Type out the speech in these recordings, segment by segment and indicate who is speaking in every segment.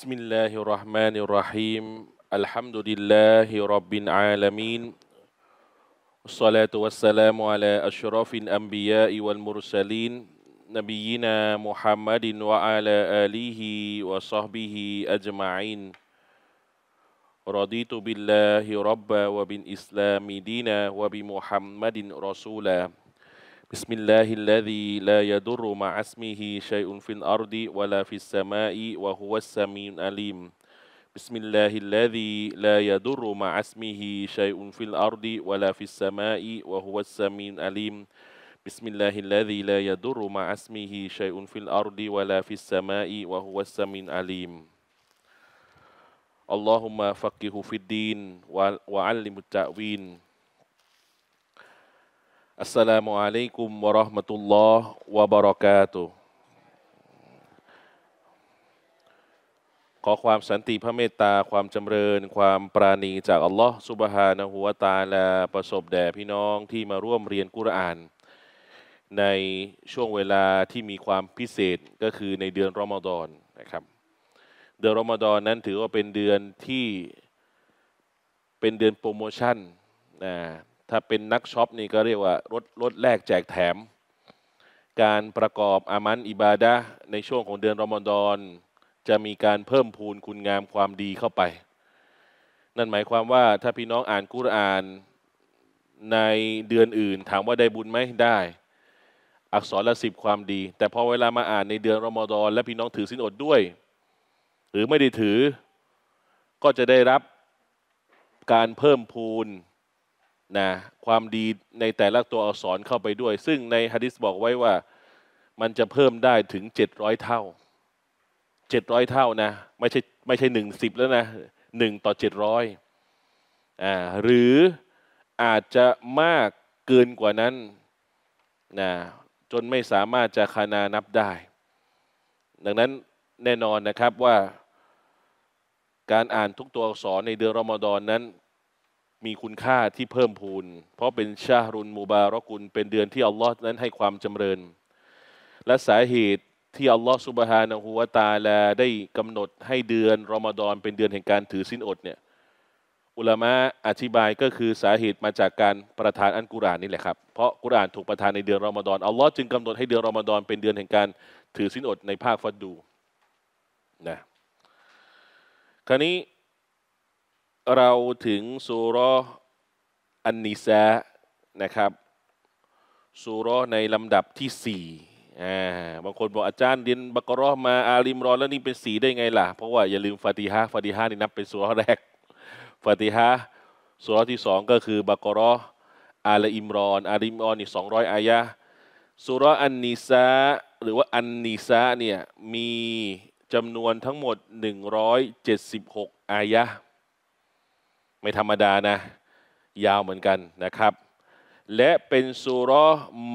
Speaker 1: بسم الله الرحمن الرحيم الحمد لله رب العالمين الصلاة والسلام على أشرف الأنبياء والمرسلين نبينا محمد وعلى آله وصحبه أجمعين رضيت بالله ربا وبالإسلام دينا وبمحمد رسولا بسم الله الذي لا يضر مع اسمه شيء في الأرض ولا في السماء وهو السميع العليم بسم الله الذي لا يضر مع اسمه شيء في الأرض ولا في السماء وهو السميع العليم بسم الله الذي لا يضر مع اسمه شيء في الأرض ولا في السماء وهو السميع العليم اللهم فقهه في الدين وعلم التاويل อัสสลามุอะลัยกุมวะราะห์มะตุลลอฮ์วะบะเราะกาตุขอความสันติพระเมตตาความจำเริญ ความปราณีจากอัลลอฮ์สุบฮานะหัวตาลาประสบแด่พี่น้องที่มาร่วมเรียนกุรอาน ในช่วงเวลาที่มีความพิเศษก็คือในเดือนรอมฎอนนะครับ เดือนรอมฎอนนั้นถือว่าเป็นเดือนที่เป็นเดือนโปรโมชั่นนะถ้าเป็นนักช็อปนี่ก็เรียกว่า รถรถแลกแจกแถม การประกอบอามันอิบาดะในช่วงของเดือนรอมฎอนจะมีการเพิ่มพูนคุณงามความดีเข้าไป นั่นหมายความว่าถ้าพี่น้องอ่านกุรอานในเดือนอื่น ถามว่าได้บุญไหมได้ อักษรละสิบความดี แต่พอเวลามาอ่านในเดือนรอมฎอนและพี่น้องถือสินอดด้วย หรือไม่ได้ถือก็จะได้รับการเพิ่มพูนนะความดีในแต่ละตัวอักษรเข้าไปด้วย ซึ่งในฮะดิษบอกไว้ว่ามันจะเพิ่มได้ถึงเจ็ดร้อยเท่าเจ็ดร้อยเท่านะไม่ใช่ไม่ใช่หนึ่งสิบแล้วนะหนึ่งต่อเจ็ดร้อยอ่าหรืออาจจะมากเกินกว่านั้นนะจนไม่สามารถจะคานานับได้ ดังนั้นแน่นอนนะครับว่า การอ่านทุกตัวอักษรในเดือนรอมฎอนนั้นมีคุณค่าที่เพิ่มพูนเพราะเป็นชารุนมูบารอกุลเป็นเดือนที่อัลลอฮ์นั้นให้ความจำเริญ และสาเหตุที่อัลลอฮ์สุบฮานะฮูวาตาลาได้กำหนดให้เดือนรอมฎอนเป็นเดือนแห่งการถือสินอดเนี่ย อุลามะอธิบายก็คือสาเหตุมาจากการประทานอันกุรานนี่แหละครับ เพราะกุรานถูกประทานในเดือนรอมฎอนอัลลอฮ์จึงกำหนดให้เดือนรอมฎอนเป็นเดือนแห่งการถือสินอดในภาคฟัดดูนะคราวนี้เราถึงสุรอันนิซะนะครับสุรในลำดับที่สี่บางคนบอกอาจารย์เรียนบักรอมาอาลิมรอนแล้วนี่เป็นสีได้ไงล่ะเพราะว่าอย่าลืมฟาติฮะฟาติฮะนี่นับเป็นสุรแรกฟาติฮะสุรที่สองก็คือบักรออาลิมรอน อาลิมรอนนี่สองร้อยอายะสุรอันนิซะหรือว่าอันนิซะเนี่ยมีจำนวนทั้งหมด 176 อายะห์ไม่ธรรมดานะยาวเหมือนกันนะครับและเป็นสุร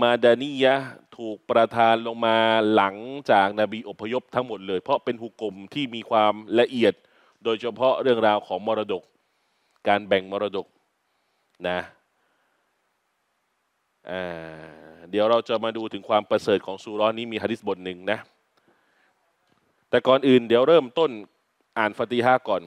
Speaker 1: มาดานียะถูกประทานลงมาหลังจากนาบีอพยพทั้งหมดเลย เพราะเป็นหุกกลมที่มีความละเอียดโดยเฉพาะเรื่องราวของมรดก การแบ่งมรดกนะเดี๋ยวเราจะมาดูถึงความประเสริฐของสุร้อนนี้มีฮะดิษบทหนึ่งนะแต่ก่อนอื่นเดี๋ยวเริ่มต้นอ่านฟาติฮาก่อน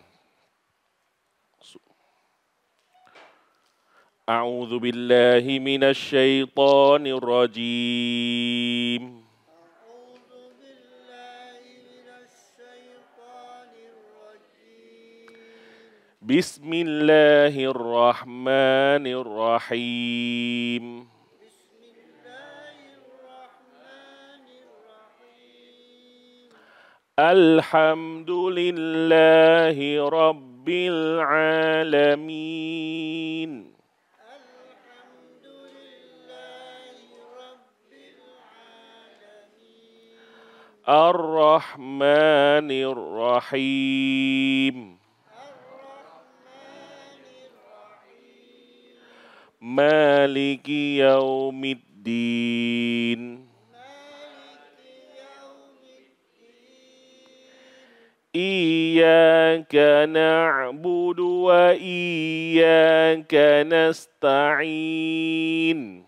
Speaker 1: أعوذ بالله من الشيطان الرجيم أعوذ بالله من الشيطان الرجيم بسم الله الرحمن الرحيم بسم الله الرحمن الرحيم الحمد لله رب العالمين Ar-Rahmanir Rahim Maliki Yaumiddin Iyaka na'budu wa iyaka nasta'in Iyaka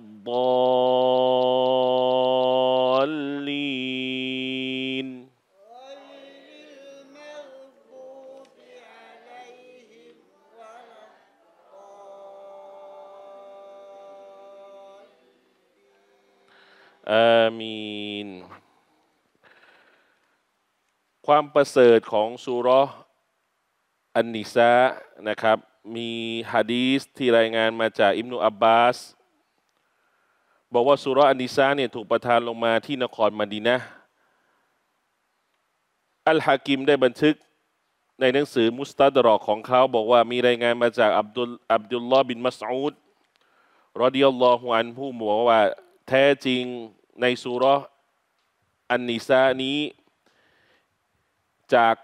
Speaker 1: الضالين آمين ความประเสริฐของสุรอันนิซะนะครับ มีฮะดีสที่รายงานมาจาก อิมนุอับบาสบอกว่าสุรอันดิซาเนี่ยถูกประทานลงมาที่นครมดีนะอัลฮากิมได้บันทึกในหนังสือมุสตัดรอของเขา บอกว่ามีรายงานมาจากอับดุลอับดุลลอบินมัสอูดรอดิยัลลอฮุอันผู้บอกว่าแท้จริงในสุรอันนิซานี้จาก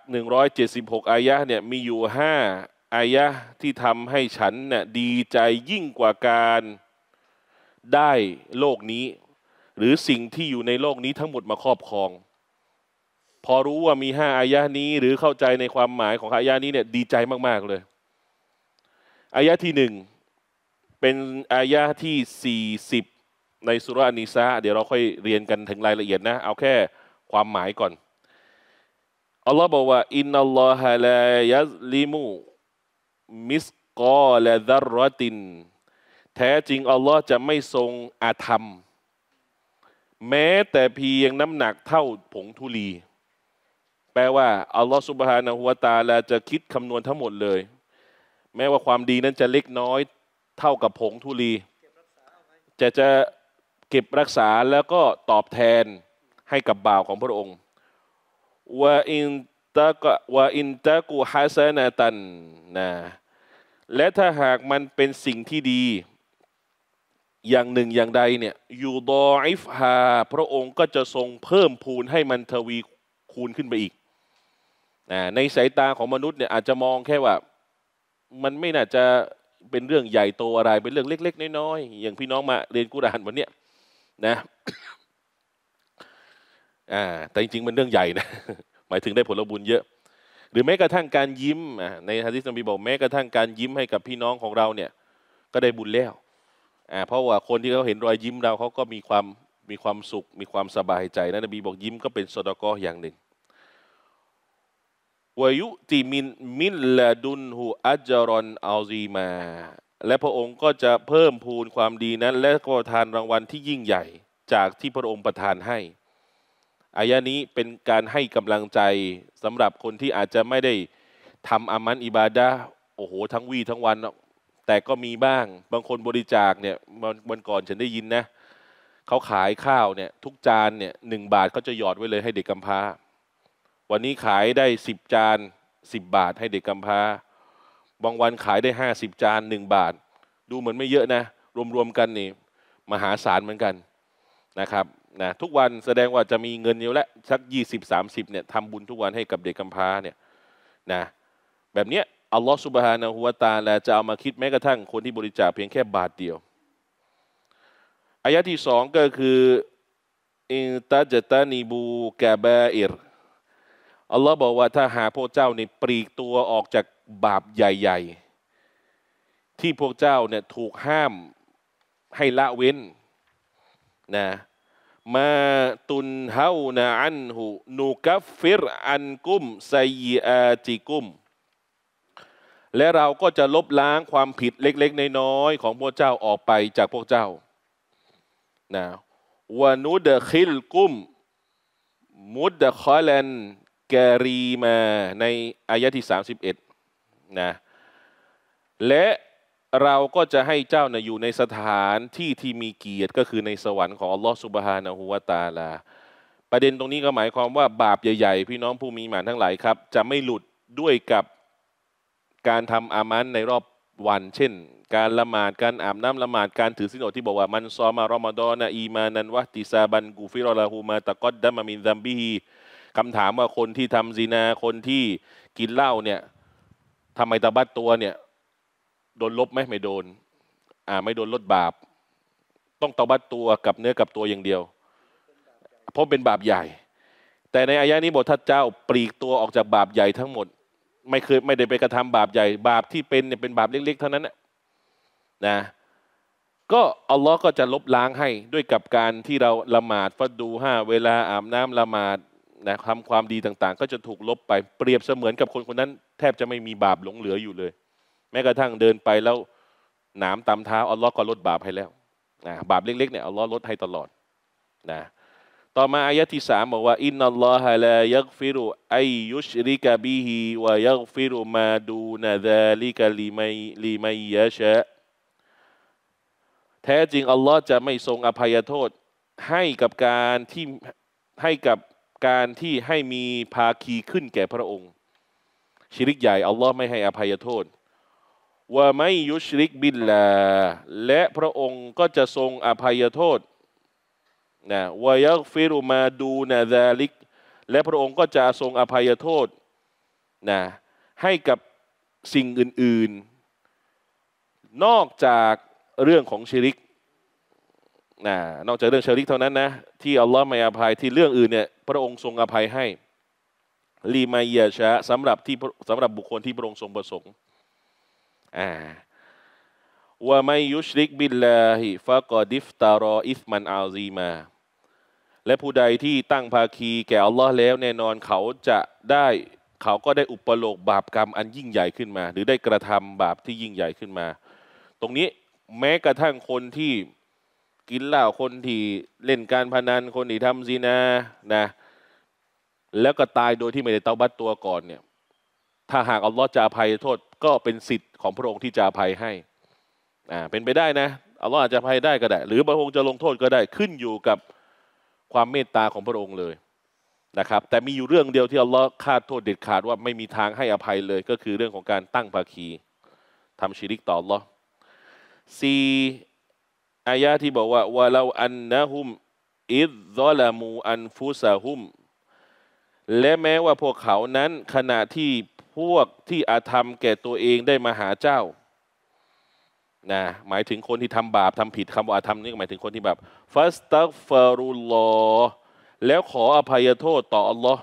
Speaker 1: 176 อายะเนี่ยมีอยู่ 5 อายะที่ทำให้ฉันน่ยดีใจยิ่งกว่าการได้โลกนี้หรือสิ่งที่อยู่ในโลกนี้ทั้งหมดมาครอบครอง พอรู้ว่ามีห้าอายะนี้ หรือเข้าใจในความหมายของอายะนี้เนี่ยดีใจมาก ๆเลย อายะที่หนึ่ง เป็นอายะที่สสี่ิบในสุรานิซาเดี๋ยวเราค่อยเรียนกันถึงรายละเอียดนะ เอาแค่ความหมายก่อนอัลลอฮ์บอกว่า อินนัลลอฮะลายัลิมูมิสกอลาดรตินแท้จริงอัลลอฮ์จะไม่ทรงอาธรรม แม้แต่เพียงน้ำหนักเท่าผงธุลีแปลว่า อัลลอฮ์สุบฮานะฮุวาตาลาจะคิดคำนวณทั้งหมดเลย แม้ว่าความดีนั้นจะเล็กน้อยเท่ากับผงธุลีจะจะเก็บรักษาแล้วก็ตอบแทนให้กับบ่าวของพระองค์ว่าอินตะกว่าอินตะกูฮเซนาตันนะและถ้าหากมันเป็นสิ่งที่ดีอย่างหนึ่งอย่างใดเนี่ยยูดออิฟฮาพระองค์ก็จะทรงเพิ่มพูนให้มันทวีคูณขึ้นไปอีกนะในสายตาของมนุษย์เนี่ยอาจจะมองแค่ว่ามันไม่น่าจะเป็นเรื่องใหญ่โตอะไร เป็นเรื่องเล็กๆ น้อยๆ อย่างพี่น้องมาเรียนกุรานวันเนี้ยนะแต่จริงๆมันเรื่องใหญ่นะหมายถึงได้ผลบุญเยอะ หรือแม้กระทั่งการยิ้ม ในฮะดิษนบีบอกแม้กระทั่งการยิ้มให้กับพี่น้องของเราเนี่ยก็ได้บุญแล้วเพราะว่าคนที่เขาเห็นรอยยิ้มเราเขาก็มีความมีความสุข มีความสบายใจนะนบีบอกยิ้มก็เป็นสดกออย่างหนึ่งวายุติมินมินละดุนหูอัจรอนอัลซีมา และพระองค์ก็จะเพิ่มพูนความดีนั้น และก็ทานรางวัลที่ยิ่งใหญ่จากที่พระองค์ประทานให้อายะนี้เป็นการให้กำลังใจสำหรับคนที่อาจจะไม่ได้ทำอามันอิบาดะโอ้โหทั้งวีทั้งวันแต่ก็มีบ้างบางคนบริจาคเนี่ยวันก่อนฉันได้ยินนะเขาขายข้าวเนี่ยทุกจานเนี่ยหนึ่งบาทเขาจะหยอดไว้เลยให้เด็กกำพร้าวันนี้ขายได้สิบจานสิบบาทให้เด็กกำพร้าบางวันขายได้ห้าสิบจานหนึ่งบาท ดูเหมือนไม่เยอะนะ รวมๆกันนี่มหาศาลเหมือนกันนะครับนะทุกวันแสดงว่าจะมีเงินเยอะและสักยี่สิบสามสิบเนี่ยทำบุญทุกวันให้กับเด็กกำพร้าเนี่ยนะ แบบเนี้ยอัลลอฮฺสุบฮานะฮุวาตาลาจะเอามาคิดแม้กระทั่งคนที่บริจาคเพียงแค่บาทเดียวอายะที่สองก็คืออินตาจตานีบูกาบาอิรอัลลอฮ์บอกว่าถ้าหาพวกเจ้านี่ปลีกตัวออกจากบาปใหญ่ๆ ที่พวกเจ้าเนี่ยถูกห้ามให้ละเว้นนะมาตุนเฮานะอันหูนูกัฟฟิรอันกุมไซยอาจิกุมและเราก็จะลบล้างความผิดเล็กๆน้อยๆของพวกเจ้าออกไปจากพวกเจ้านะวานุดคิลกุมมุดเดคอยแลนแกรีมา ในอายะที่ 31นะและเราก็จะให้เจ้านะอยู่ในสถานที่ที่มีเกียรติก็คือในสวรรค์ของอัลลอฮฺสุบฮานะฮูวาตาลา ประเด็นตรงนี้ก็หมายความว่าบาปใหญ่ ๆ พี่น้องผู้มีหมานทั้งหลายครับ จะไม่หลุดด้วยกับการทำอามันในรอบวัน เช่น การละหมาดการอาบน้ำละหมาด การถือสินอดที่บอกว่ามันซอมารอมฎอนอีมานันวะติซาบันกูฟิรอลาฮูมาตะกอดดัมามินซัมบีคำถามว่าคนที่ทำซีนาคนที่กินเหล้าเนี่ยทำไมตะบัดตัวเนี่ยโดนลบไหมไม่โดน อ่าไม่โดนลดบาป ต้องตะบัดตัวกับเนื้อกับตัวอย่างเดียว เพราะเป็นบาปใหญ่ แต่ในอายะนี้บอกท่านเจ้าปลีกตัวออกจากบาปใหญ่ทั้งหมดไม่เคยไม่ได้ไปกระทำบาปใหญ่บาปที่เป็นเนี่ยเป็นบาปเล็กๆเท่านั้นนะก็อัลลอฮ์ก็จะลบล้างให้ด้วยกับการที่เราละหมาดฟัดดูห้าเวลาอาบน้ำละหมาดนะทำความดีต่าง ๆ ก็จะถูกลบไปเปรียบเสมือนกับคนคนนั้น แทบจะไม่มีบาปหลงเหลืออยู่เลย แม้กระทั่งเดินไปแล้วหนามตามเท้าอัลลอฮ์ก็ลดบาปให้แล้วนะบาปเล็กๆเนี่ยอัลลอฮ์ลดให้ตลอด นะต่อมา อายะที่สามบอกว่า อินนัลลอฮะลายักฟิรุอายุชริกะบิฮิวายักฟิรุมาดูนาซาลิกะลิมลีไมยยะชะแท้จริง อัลลอฮ์จะไม่ทรงอภัยโทษ ให้กับการที่ให้กับการที่ให้มีภาคีขึ้นแก่พระองค์ ชิริกใหญ่ อัลลอฮ์ไม่ให้อภัยโทษ ว่าไม่ยุชริกบิลลาและพระองค์ก็จะทรงอภัยโทษนะวายฟิรุมาดูนาซาลิกและพระองค์ก็จะทรงอภัยโทษนะให้กับสิ่งอื่น ๆ นอกจากเรื่องของชิริกนะนอกจากเรื่องชิริกเท่านั้นนะที่อัลลอฮ์ไม่อภัยที่เรื่องอื่นเนี่ยพระองค์ทรงอภัยให้ ลีมาเยชะสำหรับที่สำหรับบุคคลที่พระองค์ทรงประสงค์อ่าว่าไม่ยุชริกบิลลาฮิฟะกอดิฟตารออิสมันอาซีมาและผู้ใดที่ตั้งภาคีแก่อัลลอฮ์แล้วแน่นอนเขาจะได้ เขาก็ได้อุปโลก บาปกรรมอันยิ่งใหญ่ขึ้นมา หรือได้กระทำบาปที่ยิ่งใหญ่ขึ้นมา ตรงนี้แม้กระทั่งคนที่กินเหล้าคนที่เล่นการพนันคนที่ทำซีนานะ แล้วก็ตายโดยที่ไม่ได้เตาบัตตัวก่อนเนี่ย ถ้าหากอัลลอฮ์จะอภัยโทษก็เป็นสิทธิ์ของพระองค์ที่จะอภัยให้ อ่าเป็นไปได้นะอัลลอฮ์อาจจะอภัยได้ก็ได้ หรือพระองค์จะลงโทษก็ได้ขึ้นอยู่กับความเมตตาของพระองค์เลยนะครับ แต่มีอยู่เรื่องเดียวที่อัลลอฮ์คาดโทษเด็ดขาดว่าไม่มีทางให้อภัยเลย ก็คือเรื่องของการตั้งภาคี ทำชีริกต่ออัลลอฮ์สี่อายะที่บอกว่าวะเราอันนะฮุม อิดซอลามูอันฟุซาฮุม และแม้ว่าพวกเขานั้นขณะที่พวกที่อาธรรมแก่ตัวเองได้มาหาเจ้านะหมายถึงคนที่ทำบาปทำผิดคำว่าทำนี่หมายถึงคนที่แบบฟัสตักฟารุลลอแล้วขออภัยโทษต่ออัลลอฮ์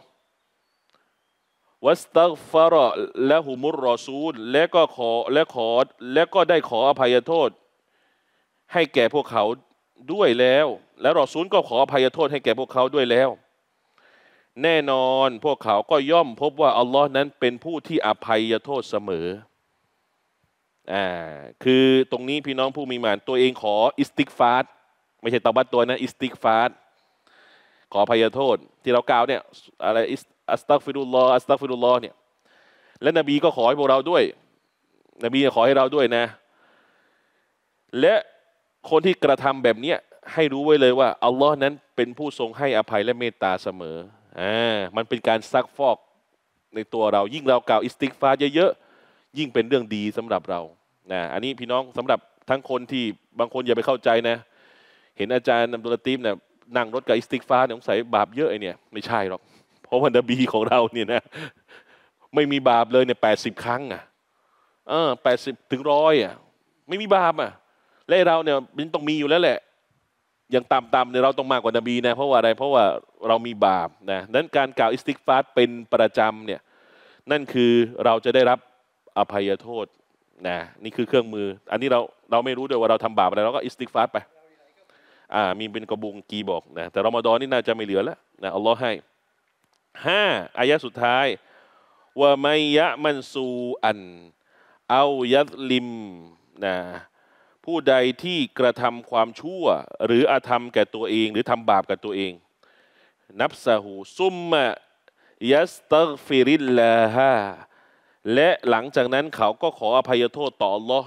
Speaker 1: วัสตักฟาระและหุมุรรอซูลและก็ขอและขอและก็ได้ขออภัยโทษ ให้แก่พวกเขาด้วยแล้ว และรอซูลก็ขออภัยโทษให้แก่พวกเขาด้วยแล้ว แน่นอนพวกเขาก็ย่อมพบว่าอัลลอฮ์นั้นเป็นผู้ที่อภัยโทษเสมออ่าคือตรงนี้พี่น้องผู้มีมาน ตัวเองขออิสติกฟาสไม่ใช่ตบัดตัวนะอิสติกฟาสขอพยโทษ ที่เรากล่าวเนี่ยอะไรอัสตักฟิรุลลออัสตักฟิรุลลอเนี่ย และนบีก็ขอให้พวกเราด้วย นบีขอให้เราด้วยนะ และคนที่กระทำแบบเนี้ยให้รู้ไว้เลยว่าอัลลอฮ์นั้นเป็นผู้ทรงให้อภัยและเมตตาเสมออ่ามันเป็นการซักฟอกในตัวเรา ยิ่งเรากล่าวอิสติกฟาสเยอะยิ่งเป็นเรื่องดีสำหรับเรานะอันนี้พี่น้องสำหรับทั้งคนที่บางคนอย่าไปเข้าใจนะ เห็นอาจารย์นำตุลตีมเนี่ยนั่งรถกับอิสติกฟ้าเนี่ยสงสัยบาปเยอะไอเนี่ยไม่ใช่หรอก เพราะวันดับบีของเราเนี่ยนะ ไม่มีบาปเลยเนี่ยแปดสิบครั้งอ่ะเออแปดสิบถึงร้อยอ่ะไม่มีบาปอ่ะ และเราเนี่ยมันต้องมีอยู่แล้วแหละอย่างตาำๆเนี่ยเราต้องมากกว่านบีนะ เพราะว่าอะไรเพราะว่าเรามีบาปนะนั้นการกล่าวอิสติกฟาสเป็นประจำเนี่ยนั่นคือเราจะได้รับอภัยโทษนะ นี่คือเครื่องมือ อันนี้เราเราไม่รู้ด้วยว่าเราทำบาปอะไรเราก็อิสติกฟาร์ไปอ่า มีเป็นกระบุงกีบอกนะแต่รอมฎอนนี่น่าจะไม่เหลือแล้วนะอัลลอฮ์ให้ห้าอายะสุดท้ายว่าไมยะมันซูอัน เอายัดลิมนะผู้ใดที่กระทำความชั่ว หรืออาธรรมแก่ตัวเอง หรือทำบาปกับตัวเอง นับสหูซุมมะยัสตัฟิริลลาฮาและหลังจากนั้นเขาก็ขออภัยโทษต่อ Allah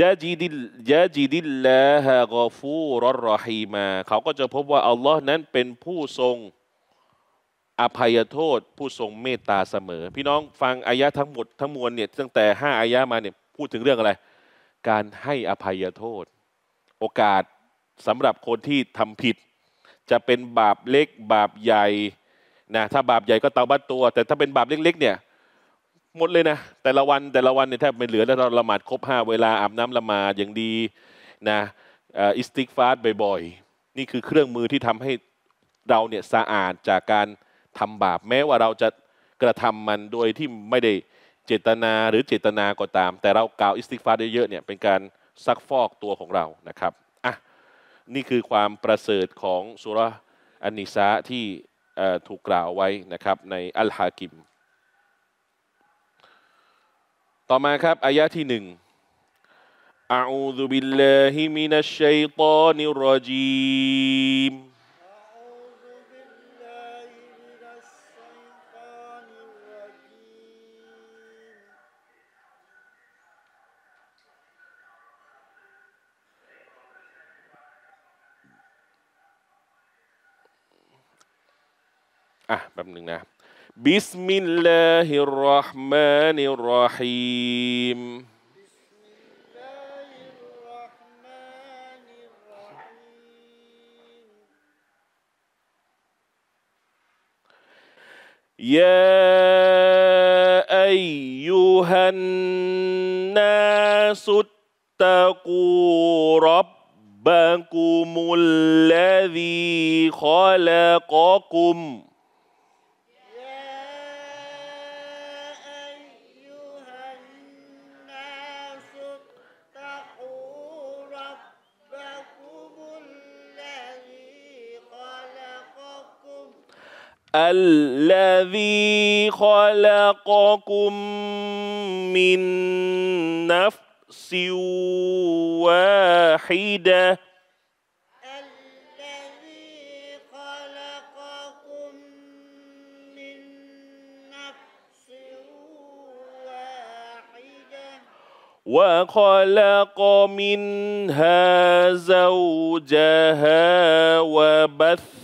Speaker 1: ยะจีดิลยะจีดิลละฮะกอฟูรอรอฮีมา เขาก็จะพบว่าอัลลอฮ์นั้นเป็นผู้ทรงอภัยโทษ ผู้ทรงเมตตาเสมอ พี่น้องฟังอายะทั้งหมด ทั้งมวลเนี่ยตั้งแต่5อายะมาเนี่ยพูดถึงเรื่องอะไร การให้อภัยโทษ โอกาสสำหรับคนที่ทำผิด จะเป็นบาปเล็กบาปใหญ่นะถ้าบาปใหญ่ก็เตาบัตตัว แต่ถ้าเป็นบาปเล็กๆเนี่ย หมดเลยนะแต่ละวันแต่ละวันเนี่ยแทบไม่เหลือแล้วเราละหมาดครบห้าเวลาอาบน้ำละหมาดอย่างดีนะอิสติกฟาสบ่อย ๆ นี่คือเครื่องมือที่ทำให้เราเนี่ยสะอาดจากการทำบาปแม้ว่าเราจะกระทำมันโดยที่ไม่ได้เจตนาหรือเจตนาก็ตาม แต่เรากล่าวอิสติกฟาสเยอะๆเนี่ยเป็นการซักฟอกตัวของเรานะครับอ่ะนี่คือความประเสริฐของสุรอันนิสาที่ถูกกล่าวไว้นะครับในอัลฮากิม ต่อมาครับ อายะที่หนึ่ง أعوذ بالله من الشيطان الرجيم อ่ะแป๊บหนึ่งนะบิสมิลลาฮิรราะห์มานิรราะฮีมยาอายุหันนาสุตตะกูรับ الذي خلقكم من نفس واحدة الذي خلقكم من نفس واحدة وخلق منها زوجها وبث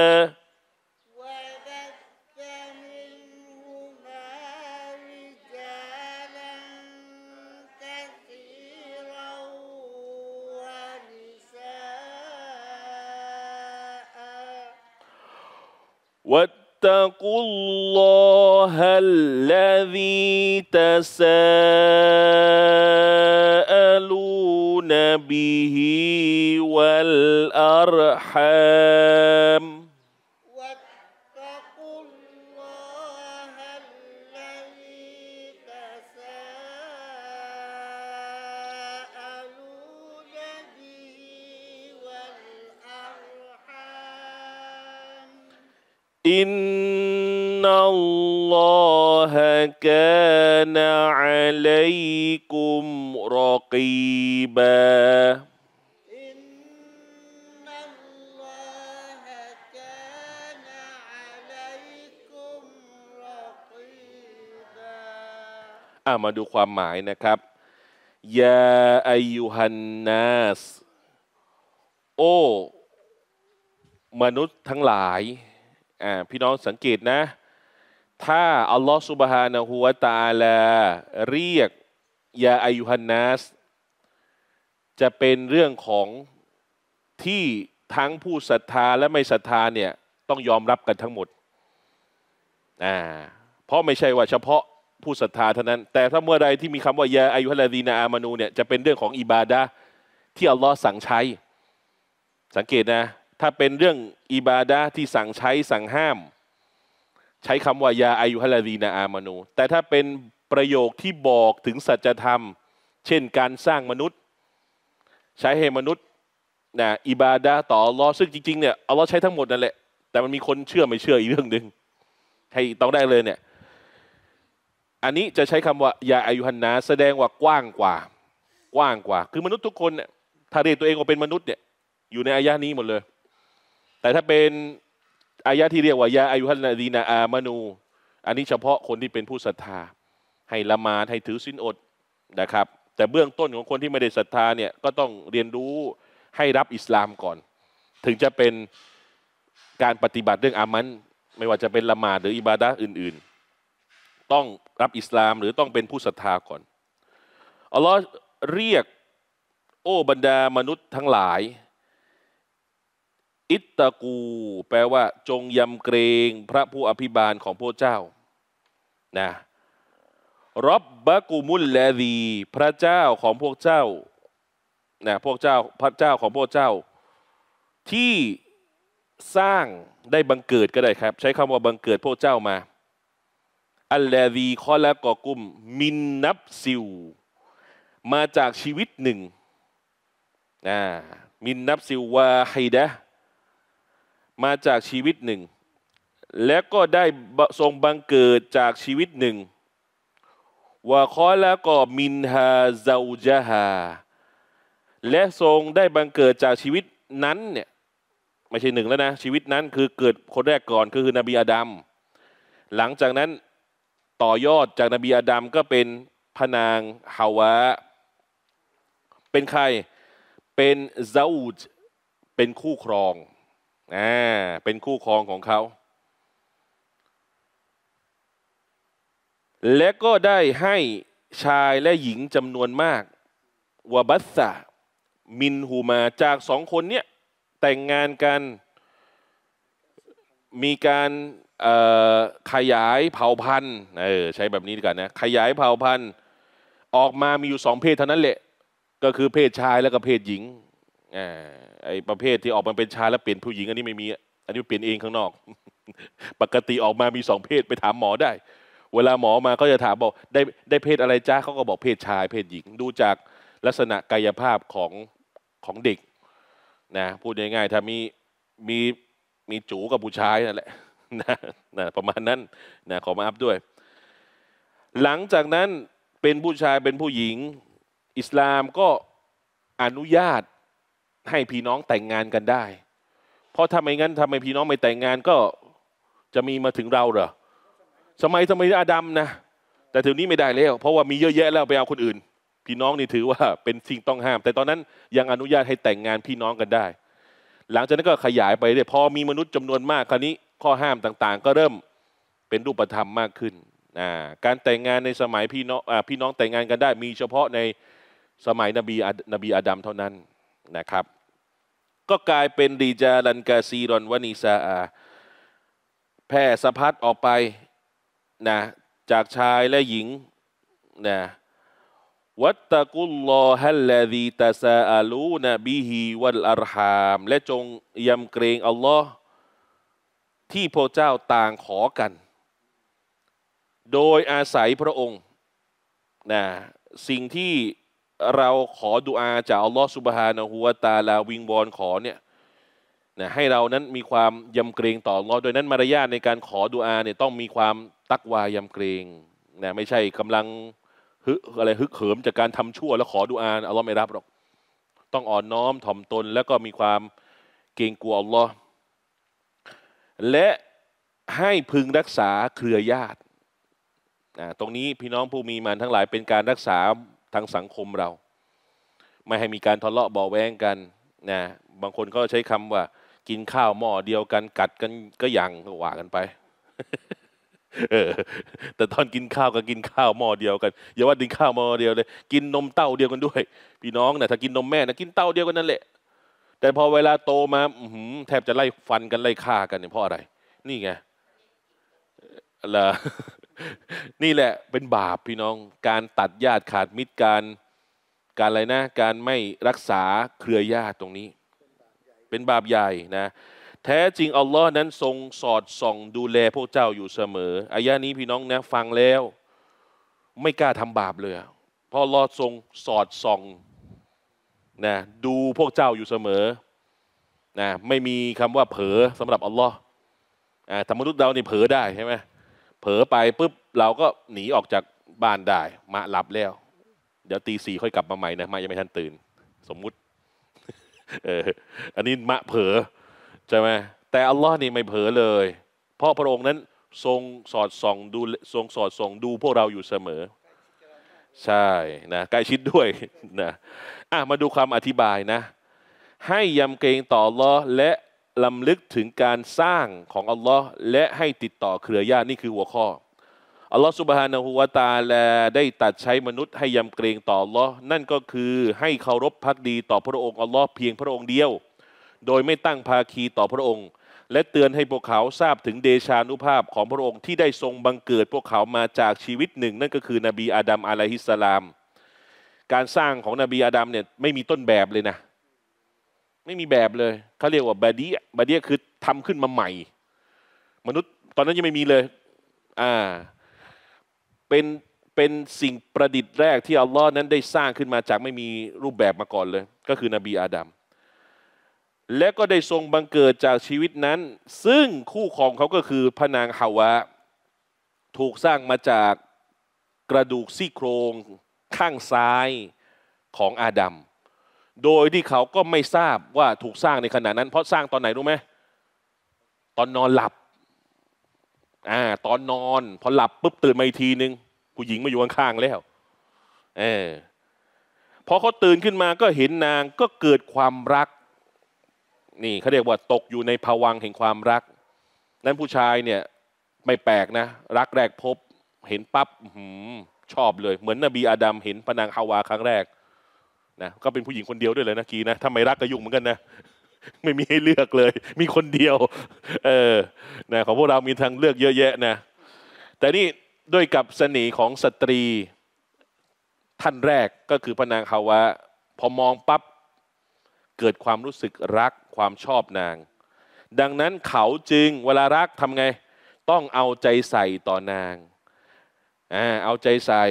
Speaker 1: واتقوا الله الذي تساءلون به والأرحام อินนัลลอฮ عليكم ر ق ي ب ยกุมร ل ه ك ا عليكم ر ق ي ب อ่ะมาดูความหมายนะครับยาอายุหันนัสโอมนุษย์ทั้งหลายพี่น้องสังเกตนะ ถ้าอัลลอฮฺสุบฮานะฮุวาตาลาเรียกยาอายุฮันนัสจะเป็นเรื่องของที่ทั้งผู้ศรัทธาและไม่ศรัทธาเนี่ยต้องยอมรับกันทั้งหมดอ่าเพราะไม่ใช่ว่า เฉพาะผู้ศรัทธาเท่านั้น แต่ถ้าเมื่อใดที่มีคำว่ายาอายุฮันลาดีนาอามานูเนี่ยจะเป็นเรื่องของอิบาดะที่อัลลอฮ์สั่งใช้ สังเกตนะถ้าเป็นเรื่องอิบาดาที่สั่งใช้สั่งห้าม ใช้คำว่ายาอายุฮลาดีนาอามานูแต่ถ้าเป็นประโยคที่บอกถึงสัจธรรม เช่นการสร้างมนุษย์ ใช้ให้มนุษย์นะอิบาดาต่อรอซึ่งจริงๆเนี่ยเอาลลอใช้ทั้งหมดนั่นแหละ แต่มันมีคนเชื่อไม่เชื่ออีกเรื่องหนึ่งให้ต้องได้เลยเนี่ย อันนี้จะใช้คำว่ายาอายุหันนาแสดงว่ากว้างกว่า กว้างกว่า คือมนุษย์ทุกคนเนี่ยถ้าเรียกตัวเองว่าเป็นมนุษย์เนี่ย อยู่ในอายะนี้หมดเลยแต่ถ้าเป็นอายะที่เรียกว่ายาอายุฮันนาดีนาอามานู อันนี้เฉพาะคนที่เป็นผู้ศรัทธา ให้ละมาให้ถือสินอดนะครับ แต่เบื้องต้นของคนที่ไม่ได้ศรัทธาเนี่ยก็ต้องเรียนรู้ให้รับอิสลามก่อน ถึงจะเป็นการปฏิบัติเรื่องอามัน ไม่ว่าจะเป็นละมาหรืออิบาดะอื่นๆ ต้องรับอิสลามหรือต้องเป็นผู้ศรัทธาก่อนอัลลอฮ์เรียกโอ้บรรดามนุษย์ทั้งหลายอิตตะกูแปลว่าจงยำเกรงพระผู้อภิบาลของพระเจ้านะรับบะกูมุลแลดีพระเจ้าของพวกเจ้านะพวกเจ้าพระเจ้าของพวกเจ้า ที่สร้างได้บังเกิดก็ได้ครับ ใช้คำว่าบังเกิดพวกเจ้ามา อัลแลดีคอและกอกุมมินนับซิวมาจากชีวิตหนึ่งนะมินนับซิววาฮเดะมาจากชีวิตหนึ่ง และก็ได้ทรงบังเกิดจากชีวิตหนึ่งวะคอลวก็มินฮาซาจฮาและทรงได้บังเกิดจากชีวิตนั้นเนี่ยไม่ใช่หนึ่งแล้วนะ ชีวิตนั้นคือเกิดคนแรกก่อนคือนบีอาดัมหลังจากนั้นต่อยอดจากนบีอาดัมก็เป็นพนางฮาวะเป็นใครเป็นซาอูดเป็นคู่ครองอ่าเป็นคู่ครองของเขา และก็ได้ให้ชายและหญิงจำนวนมากวบัสสะมินหูมาจากสองคนเนี้ยแต่งงานกันมีการขยายเผ่าพันธุ์ใช้แบบนี้ดีกว่านะ ขยายเผ่าพันธุ์ออกมามีอยู่สองเพศเท่านั้นแหละ ก็คือเพศชายและก็เพศหญิงอ่าไอ้ประเภทที่ออกมาเป็นชายแล้วเปลี่ยนผู้หญิงอันนี้ไม่มีอันนี้เปลี่ยนเองข้างนอก ปกติออกมามีสองเพศไปถามหมอได้ เวลาหมอมาก็จะถามบอกได้ได้เพศอะไรจ้าเขาก็บอกเพศชาย เพศหญิงดูจากลักษณะกายภาพของของเด็กนะพูดง่ายๆ ถ้ามีมีมีจูกับผู้ชายนั่นแหละนะนะประมาณนั้นนะขอมาอัพด้วย หลังจากนั้นเป็นผู้ชายเป็นผู้หญิง อิสลามก็อนุญาตให้พี่น้องแต่งงานกันได้ เพราะถ้าไม่งั้นทำไมพี่น้องไม่แต่งงานก็จะมีมาถึงเราเหรอ สมัยสมัยอาดัมนะ แต่ถึงนี้ไม่ได้แล้ว เพราะว่ามีเยอะแยะแล้วไปเอาคนอื่น พี่น้องนี่ถือว่าเป็นสิ่งต้องห้าม แต่ตอนนั้นยังอนุญาตให้แต่งงานพี่น้องกันได้ หลังจากนั้นก็ขยายไปเรื่อยพอมีมนุษย์จำนวนมากคราวนี้ข้อห้ามต่างๆ ก็เริ่มเป็นรูปธรรมมากขึ้น การแต่งงานในสมัยพี่น้องพี่น้องแต่งงานกันได้ มีเฉพาะในสมัยนบีนบีอาดัมเท่านั้นนะครับก็กลายเป็นดีจารันกาซีรอนวานีซาอาแพร่สะพัดออกไปนะจากชายและหญิงนะวัตตะกุลลอฮัลลาดีตาซาอาลูนบิฮีวัลอารฮาม และจงยำเกรง อัลลอฮ์ที่พระเจ้าต่างขอกัน โดยอาศัยพระองค์นะสิ่งที่เราขอดุอาจากอัลลอฮฺสุบฮานะฮุวาตาลาวิงบอลขอเนี่ยนะให้เรานั้นมีความยำเกรงต่ออัลลอฮ์โดยนั้นมารยาทในการขอดุอาเนี่ยต้องมีความตักวายำเกรงนะไม่ใช่กำลังฮึอะไรฮึกเหิมจากการทำชั่ว แล้วขอดุอาอัลลอฮ์ไม่รับหรอก ต้องอ่อนน้อมถ่อมตน แล้วก็มีความเกรงกลัวอัลลอฮ์และให้พึงรักษาเครือญาติ ตรงนี้พี่น้องผู้มีมันทั้งหลายเป็นการรักษาทางสังคมเรา ไม่ให้มีการทะเลาะบอแวงกัน นะ บางคนก็ใช้คำว่า กินข้าวหม้อเดียวกัน กัดกันก็ยังก็ว่ากันไปแต่ตอนกินข้าวก็กินข้าวหม้อเดียวกันอย่าว่าดินข้าวหม้อเดียวเลย กินนมเต้าเดียวกันด้วยพี่น้องนะถ้า กินนมแม่นะกินเต้าเดียวกันนั่นแหละ แต่พอเวลาโตมาแทบจะไล่ฟันกันไล่ฆ่ากันเนี่ยเพราะอะไร นี่ไงละนี่แหละเป็นบาปพี่น้องการตัดญาติขาดมิตรการการอะไรนะ การไม่รักษาเครือญาติตรงนี้ เป็นบาปใหญ่นะ แท้จริงอัลลอฮ์นั้นทรงสอดส่องดูแลพวกเจ้าอยู่เสมอ อายะนี้พี่น้องนะ ฟังแล้ว ไม่กล้าทำบาปเลย เพราะอัลลอฮ์ทรงสอดส่องนะดูพวกเจ้าอยู่เสมอนะไม่มีคำว่าเผลอสำหรับอัลลอฮ์แต่มนุษย์เราเนี่เผลอได้ใช่ไหมเผลอไปปุ๊บเราก็หนีออกจากบ้านได้ มาหลับแล้ว เดี๋ยวตีสี่ค่อยกลับมาใหม่นะมายังไม่ทันตื่น สมมุติ เอออันนี้มะเผลอใช่ไหมแต่อัลลอฮ์นี่ไม่เผลอเลยเพราะพระองค์นั้นทรงสอดส่องดู ทรงสอดส่องดูพวกเราอยู่เสมอ ใช่นะใกล้ชิดด้วยนะ อ่ะมาดูคำอธิบายนะ ให้ยำเกรงต่ออัลลอฮ์และลำลึกถึงการสร้างของอัลลอฮ์และให้ติดต่อเครือญาตินี่คือหัวข้ออัลลอฮ์สุบฮานาหูวาตาแลได้ตัดใช้มนุษย์ให้ยำเกรงต่ออัลลอฮ์นั่นก็คือให้เคารพพักดีต่อพระองค์อัลลอฮ์เพียงพระองค์เดียว โดยไม่ตั้งภาคีต่อพระองค์ และเตือนให้พวกเขาทราบถึงเดชานุภาพของพระองค์ที่ได้ทรงบังเกิดพวกเขามาจากชีวิตหนึ่ง นั่นก็คือนบีอาดัมอะลัยฮิสสลาม การสร้างของนบีอาดัมเนี่ยไม่มีต้นแบบเลยนะไม่มีแบบเลย เขาเรียกว่าบาดีบาดีคือทำขึ้นมาใหม่ มนุษย์ตอนนั้นยังไม่มีเลย อ่าเป็น เป็นสิ่งประดิษฐ์แรกที่อัลลอฮ์นั้นได้สร้างขึ้นมาจากไม่มีรูปแบบมาก่อนเลย ก็คือนบีอาดัมและก็ได้ทรงบังเกิดจากชีวิตนั้น ซึ่งคู่ของเขาก็คือพระนางฮาวะถูกสร้างมาจากกระดูกซี่โครง ข้างซ้ายของอาดัมโดยที่เขาก็ไม่ทราบว่าถูกสร้างในขณะนั้น เพราะสร้างตอนไหนรู้ไหมตอนนอนหลับอ่าตอนนอนพอหลับปุ๊บตื่นมาอีกทีนึง ผู้หญิงมาอยู่ข้างๆแล้ว เออพอเขาตื่นขึ้นมาก็เห็นนางก็เกิดความรัก นี่เขาเรียกว่าตกอยู่ในภวังแห่งความรักนั้นผู้ชายเนี่ยไม่แปลกนะรักแรกพบเห็นปับ๊บชอบเลยเหมือน นบีอาดัมเห็นพระนางฮาวาครั้งแรกนะก็เป็นผู้หญิงคนเดียวด้วยเลยนะกีนะทาไมรักกระยุ่งเหมือนกันนะไม่มีให้เลือกเลย มีคนเดียวเออนะของพวกเรามีทางเลือกเยอะแยะนะ แต่นี่ด้วยกับเสน่ห์ของสตรี ท่านแรกก็คือพระนางคาวะพอมองปับ๊บเกิดความรู้สึกรักความชอบนาง ดังนั้นเขาจึงเวลารักทำไง ต้องเอาใจใส่ต่อนางอ่าเอาใจใส่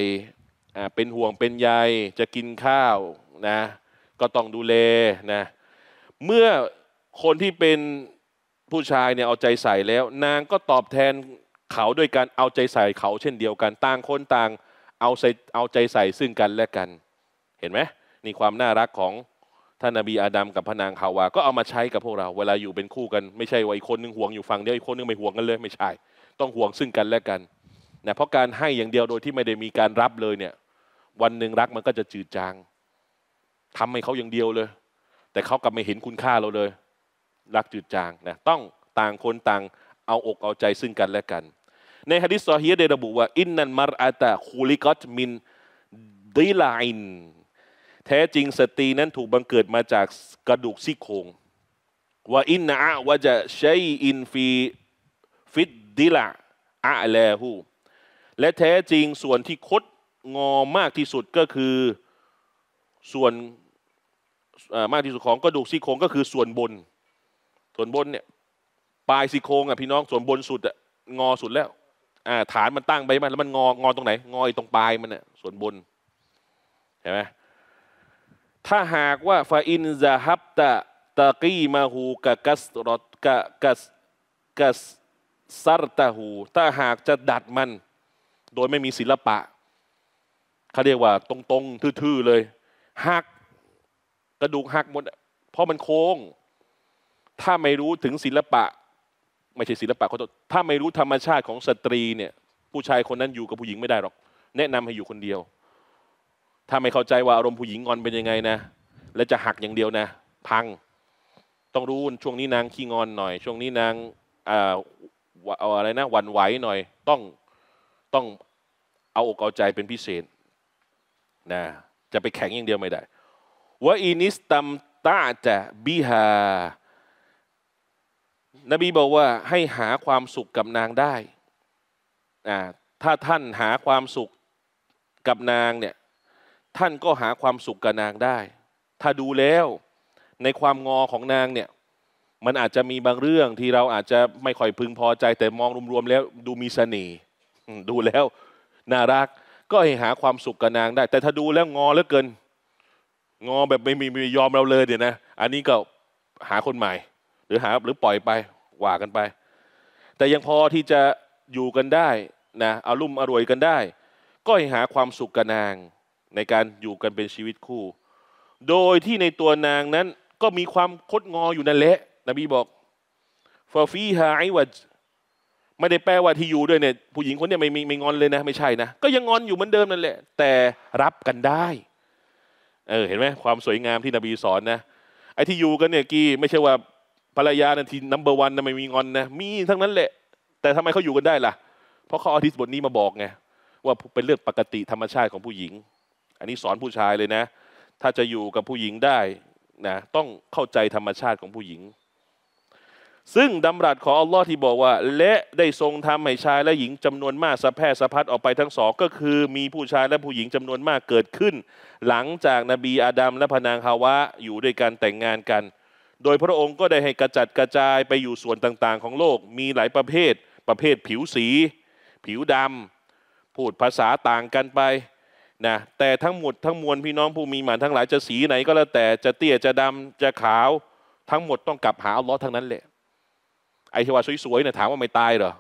Speaker 1: อ่าเป็นห่วงเป็นใยจะกินข้าวนะก็ต้องดูแลนะเมื่อคนที่เป็นผู้ชายเนี่ยเอาใจใส่แล้ว นางก็ตอบแทนเขาด้วยการเอาใจใส่เขาเช่นเดียวกันต่างคนต่างเอาใจเอาใจใส่ซึ่งกันและกัน เห็นไหมนี่ความน่ารักของ ท่านนบีอาดัมกับพระนางฮาวาก็เอามาใช้กับพวกเราเวลาอยู่เป็นคู่กันไม่ใช่ว่าอีกคนนึงห่วงอยู่ฝั่งเดียวอีกคนนึงไม่ห่วงกันเลย ไม่ใช่ ต้องห่วงซึ่งกันและกันนะเพราะการให้อย่างเดียวโดยที่ไม่ได้มีการรับเลยเนี่ยวันหนึ่งรักมันก็จะจืดจางทำให้เขาอย่างเดียวเลย แต่เขากลับไม่เห็นคุณค่าเราเลย รักจืดจาง นะ ต้องต่างคนต่าง เอาอกเอาใจซึ่งกันและกัน ในฮะดิษซอฮีได้ระบุว่า อินนันมารอาตาคูลิกอตมิน ดิลายนแท้จริงสตรีนั้นถูกบังเกิดมาจากกระดูกซี่โครงว่าอินนะว่าจะใช้อินฟีฟิดดิละอะแลหูและแท้จริงส่วนที่คดงอมากที่สุดก็คือส่วนมากที่สุดของกระดูกซี่โครงก็คือส่วนบน ส่วนบนเนี่ยปลายซี่โครงอ่ะพี่น้องส่วนบนสุดอ่ะงอสุดแล้วอ่าฐานมันตั้งไปมันแล้วมัน งองอตรงไหน งอตรงปลายมันน่ะส่วนบนเห็นไหมถ้าหากว่าฟาอินซาฮับตะตะกีมาหูกะกัสรอกะกัสกัสซาร์ตะหูถ้าหากจะดัดมัน โดยไม่มีศิลปะเขาเรียกว่าตรงๆทื่อๆเลยหักกระดูกหักหมดเพราะมันโค้ง ถ้าไม่รู้ถึงศิลปะ ไม่ใช่ศิลปะเขาถ้าไม่รู้ธรรมชาติของสตรีเนี่ย ผู้ชายคนนั้นอยู่กับผู้หญิงไม่ได้หรอก แนะนำให้อยู่คนเดียว ถ้าไม่เข้าใจว่าอารมณ์ผู้หญิงงอนเป็นยังไงนะและจะหักอย่างเดียวนะพังต้องรู้ช่วงนี้นางขี้งอนหน่อย ช่วงนี้นางเอาอะไรนะหวั่นไหวหน่อย ต้องต้องเอาอกเอาใจเป็นพิเศษนะจะไปแข็งอย่างเดียวไม่ได้ว่าอินิสตัมตาจะบีฮานบีบอกว่าให้หาความสุขกับนางได้ถ้าท่านหาความสุขกับนางเนี่ย ท่านก็หาความสุขกับนางได้ ถ้าดูแล้วในความงอของนางเนี่ย มันอาจจะมีบางเรื่องที่เราอาจจะไม่ค่อยพึงพอใจแต่มองรวมๆแล้วดูมีเสน่ห์ดูแล้วน่ารัก ก็ให้หาความสุขกับนางได้ แต่ถ้าดูแล้วงอเหลือเกินงอแบบไม่มียอมเราเลยเดี๋ยวนะ อันนี้ก็หาคนใหม่หรือหาหรือปล่อยไปว่ากันไป แต่ยังพอที่จะอยู่กันได้นะอารุ่มอร่วยกันได้ ก็หหาความสุขกับนาง ในการอยู่กันเป็นชีวิตคู่ โดยที่ในตัวนางนั้นก็มีความคดงออยู่นั่นแหละนบีบอกฟอฟีฮาไอวัดไม่ได้แปลว่าที่อยู่ด้วยเนี่ยผู้หญิงคนนี้ไม่ไม่ไม่งอนเลยนะ ไม่ใช่นะก็ยังงอนอยู่เหมือนเดิมนั่นแหละแต่รับกันได้เออเห็นไหมความสวยงามที่นบีสอนนะไอ้ที่อยู่กันเนี่ยกี้ไม่ใช่ว่าภรรยานะที่นัมเบอร์วันนะไม่มีงอนนะมีทั้งนั้นแหละแต่ทำไมเขาอยู่กันได้ล่ะ เพราะเขาอธิษบทนี้มาบอกไงว่าเป็นเรื่องปกติธรรมชาติของผู้หญิง อันนี้สอนผู้ชายเลยนะ ถ้าจะอยู่กับผู้หญิงได้นะต้องเข้าใจธรรมชาติของผู้หญิงซึ่งดำรัสของอัลลอฮ์ที่บอกว่า และได้ทรงทำให้ชายและหญิงจำนวนมาก สะแพร่สะพัดออกไปทั้งสองก็คือมีผู้ชายและผู้หญิงจำนวนมากเกิดขึ้นหลังจากนบีอาดัมและพนางฮาวะอยู่ด้วยกันแต่งงานกัน โดยพระองค์ก็ได้ให้กระจัดกระจายไปอยู่ส่วนต่างๆของโลกมีหลายประเภทประเภทผิวสี ผิวดำพูดภาษาต่างกันไปนะแต่ทั้งหมดทั้งมวลพี่น้องผู้มีหมานทั้งหลายจะสีไหนก็แล้วแต่จะเตี้ยจะดำจะขาวทั้งหมดต้องกลับหาอัลลอฮ์ทั้งนั้นแหละไอ้ที่ว่าสวยๆเนี่ยถามว่าไม่ตายเหรอ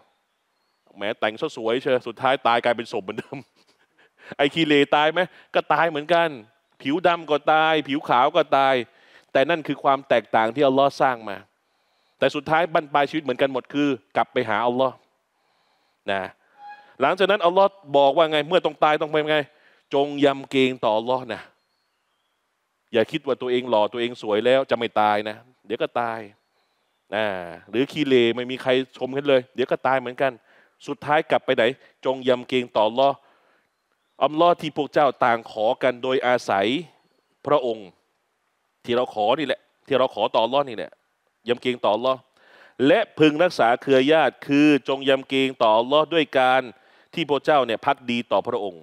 Speaker 1: แม้แต่งซะสวยเชียสุดท้ายตายกลายเป็นศพเหมือนเดิมไอ้คีเลตายไหมก็ตายเหมือนกัน ผิวดำก็ตาย ผิวขาวก็ตาย แต่นั่นคือความแตกต่างที่อัลลอฮ์สร้างมา แต่สุดท้ายบรรปลายชีวิตเหมือนกันหมดคือ กลับไปหาอัลลอฮ์นะหลังจากนั้นอัลลอฮ์บอกว่าไงเมื่อต้องตายต้องไปไงจงยำเกรงต่ออัลลอฮ์นะ อย่าคิดว่าตัวเองหล่อตัวเองสวยแล้วจะไม่ตายนะ เดี๋ยวก็ตายนะหรือคีเลไม่มีใครชมกันเลย เดี๋ยวก็ตายเหมือนกัน สุดท้ายกลับไปไหน จงยำเกรงต่อลออัลลอฮ์ที่พวกเจ้าต่างขอกันโดยอาศัยพระองค์ ที่เราขอนี่แหละที่เราขอต่อลอนี่แหละยำเกรงต่อลอและพึงรักษาเครือญาติคือจงยำเกรงต่อลอด้วยการที่พระเจ้าเนี่ยพักดีต่อพระองค์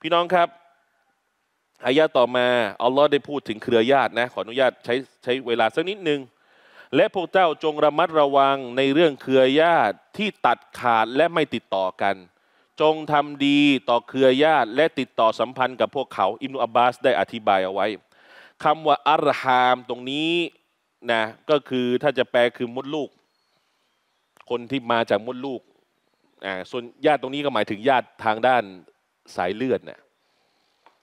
Speaker 1: พี่น้องครับอายะต่อมาอัลลอฮ์ได้พูดถึงเครือญาตินะขออนุญาตใช้ใช้เวลาสักนิดนึงและพวกเจ้าจงระมัดระวังในเรื่องเครือญาติที่ตัดขาดและไม่ติดต่อกัน จงทำดีต่อเครือญาติ และติดต่อสัมพันธ์กับพวกเขาอิมนุอับบาสได้อธิบายเอาไว้คำว่าอัรฮามตรงนี้นะก็คือถ้าจะแปลคือมดลูก คนที่มาจากมดลูกอ่าส่วนญาติตรงนี้ก็หมายถึงญาติทางด้านสายเลือดนะ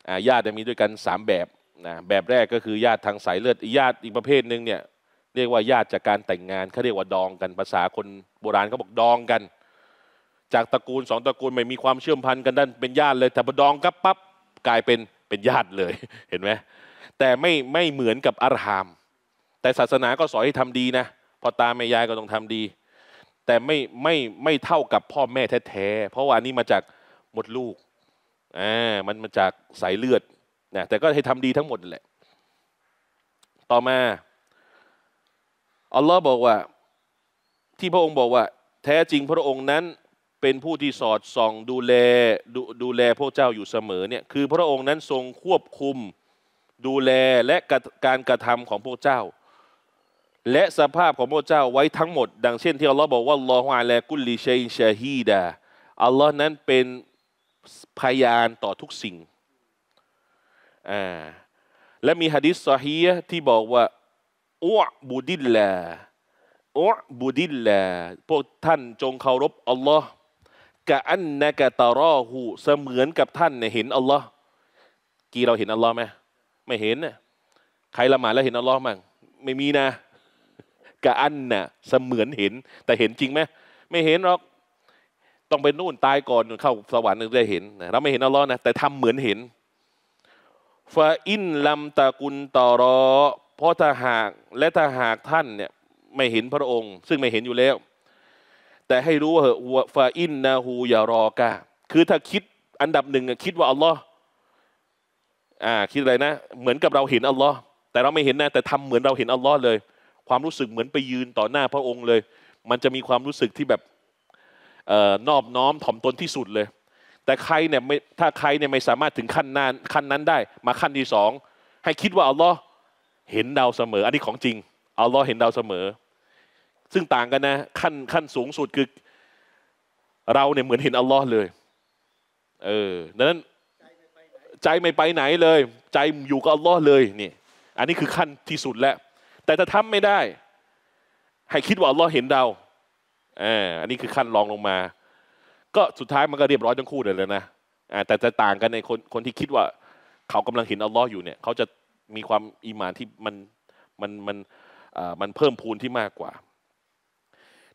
Speaker 1: อ่าญาติจะมีด้วยกัน3แบบนะแบบแรกก็คือญาติทางสายเลือดญาติอีกประเภทหนึ่งเนี่ยเรียกว่าญาติจากการแต่งงานเขาเรียกว่าดองกันภาษาคนโบราณเขาบอกดองกัน จากตระกูลสองตระกูลไม่มีความเชื่อมพันกันด้านเป็นญาติเลย แต่พอดองกับปั๊บกลายเป็นเป็นญาติเลยเห็นไหมแต่ไม่ไม่เหมือนกับอาราม แต่ศาสนาก็สอนให้ทำดีนะพอตาแม่ยายก็ต้องทำดี แต่ไม่ไม่ไม่เท่ากับพ่อแม่แท้ๆเพราะว่านี่มาจากมดลูกอ่ามันมาจากสายเลือดนะแต่ก็ให้ทำดีทั้งหมดแหละ ต่อมาอัลลอฮ์บอกว่าที่พระองค์บอกว่า แท้จริงพระองค์นั้นเป็นผู้ที่สอดส่องดูแลดดูแลพระเจ้าอยู่เสมอเนี่ยคือพระองค์นั้นทรงควบคุมดูแลและการกระทำของพระเจ้า และสภาพของพระเจ้าไว้ทั้งหมด ดังเช่นที่อัลลอฮ์บอกว่าลอฮวาแลกุลลิชนชาฮีดาอัลลอฮ์นั้นเป็นพยานต่อทุกสิ่งอ่าและมีฮะดิษซอฮีที่บอกว่าอุบุดิลลาอุบุดิลลาพวกท่านจงเคารพอัลลอฮ์กะอันนะกะตารอหูเสมือนกับท่านเนี่ยเห็นอัลลอฮ์กี่เราเห็นอัลลอฮ์ไหมไม่เห็นน่ะใครละหมาดแล้วเห็นอัลลอฮ์มั้งไม่มีนะกะอันนะเสมือนเห็น แต่เห็นจริงไหมไม่เห็นหรอกต้องไปนู่นตายก่อนเข้าสวรรค์ถึงจะเห็นเราไม่เห็นอัลลอฮ์นะแต่ทำเหมือนเห็นฟาอินลัมตะกุนตารอเพราะถ้าหากและถ้าหากท่านเนี่ยไม่เห็นพระองค์ ซึ่งไม่เห็นอยู่แล้ว แต่ให้รู้ว่าเหอะฟาอินนาหูยารอกาคือถ้าคิดอันดับหนึ่งคิดว่าอัลลอฮ์อ่า คิดอะไรนะ เหมือนกับเราเห็นอัลลอฮ์แต่เราไม่เห็นนะแต่ทำเหมือนเราเห็นอัลลอฮ์เลย ความรู้สึกเหมือนไปยืนต่อหน้าพระองค์เลย มันจะมีความรู้สึกที่แบบนอบน้อมถ่อมตนที่สุดเลย แต่ใครเนี่ยไม่ถ้าใครเนี่ยไม่สามารถถึงขั้นนั้นขั้นนั้นได้ มาขั้นที่สองให้คิดว่าอัลลอฮ์เห็นดาวเสมอ อันนี้ของจริง อัลลอฮ์เห็นดาวเสมอ ซึ่งต่างกันนะ ขั้น ขั้นสูงสุดคือเราเนี่ยเหมือนเห็นอัลลอฮ์เลย เออดังนั้นใจไม่ไปไหนเลย ใจอยู่กับอัลลอฮ์เลย นี่ อันนี้คือขั้นที่สุดแล้ว แต่ถ้าทำไม่ได้ ให้คิดว่าอัลลอฮ์เห็นเราเอออันนี้คือขั้นรองลงมา ก็สุดท้ายมันก็เรียบร้อยทั้งคู่เลยแล้วนะแต่จะต่างกันในคนคนที่คิดว่า เขากำลัง เห็นอัลลอฮ์อยู่เนี่ยเขาจะมีความอิมานที่มันมันมันมันเพิ่มพูนที่มากกว่า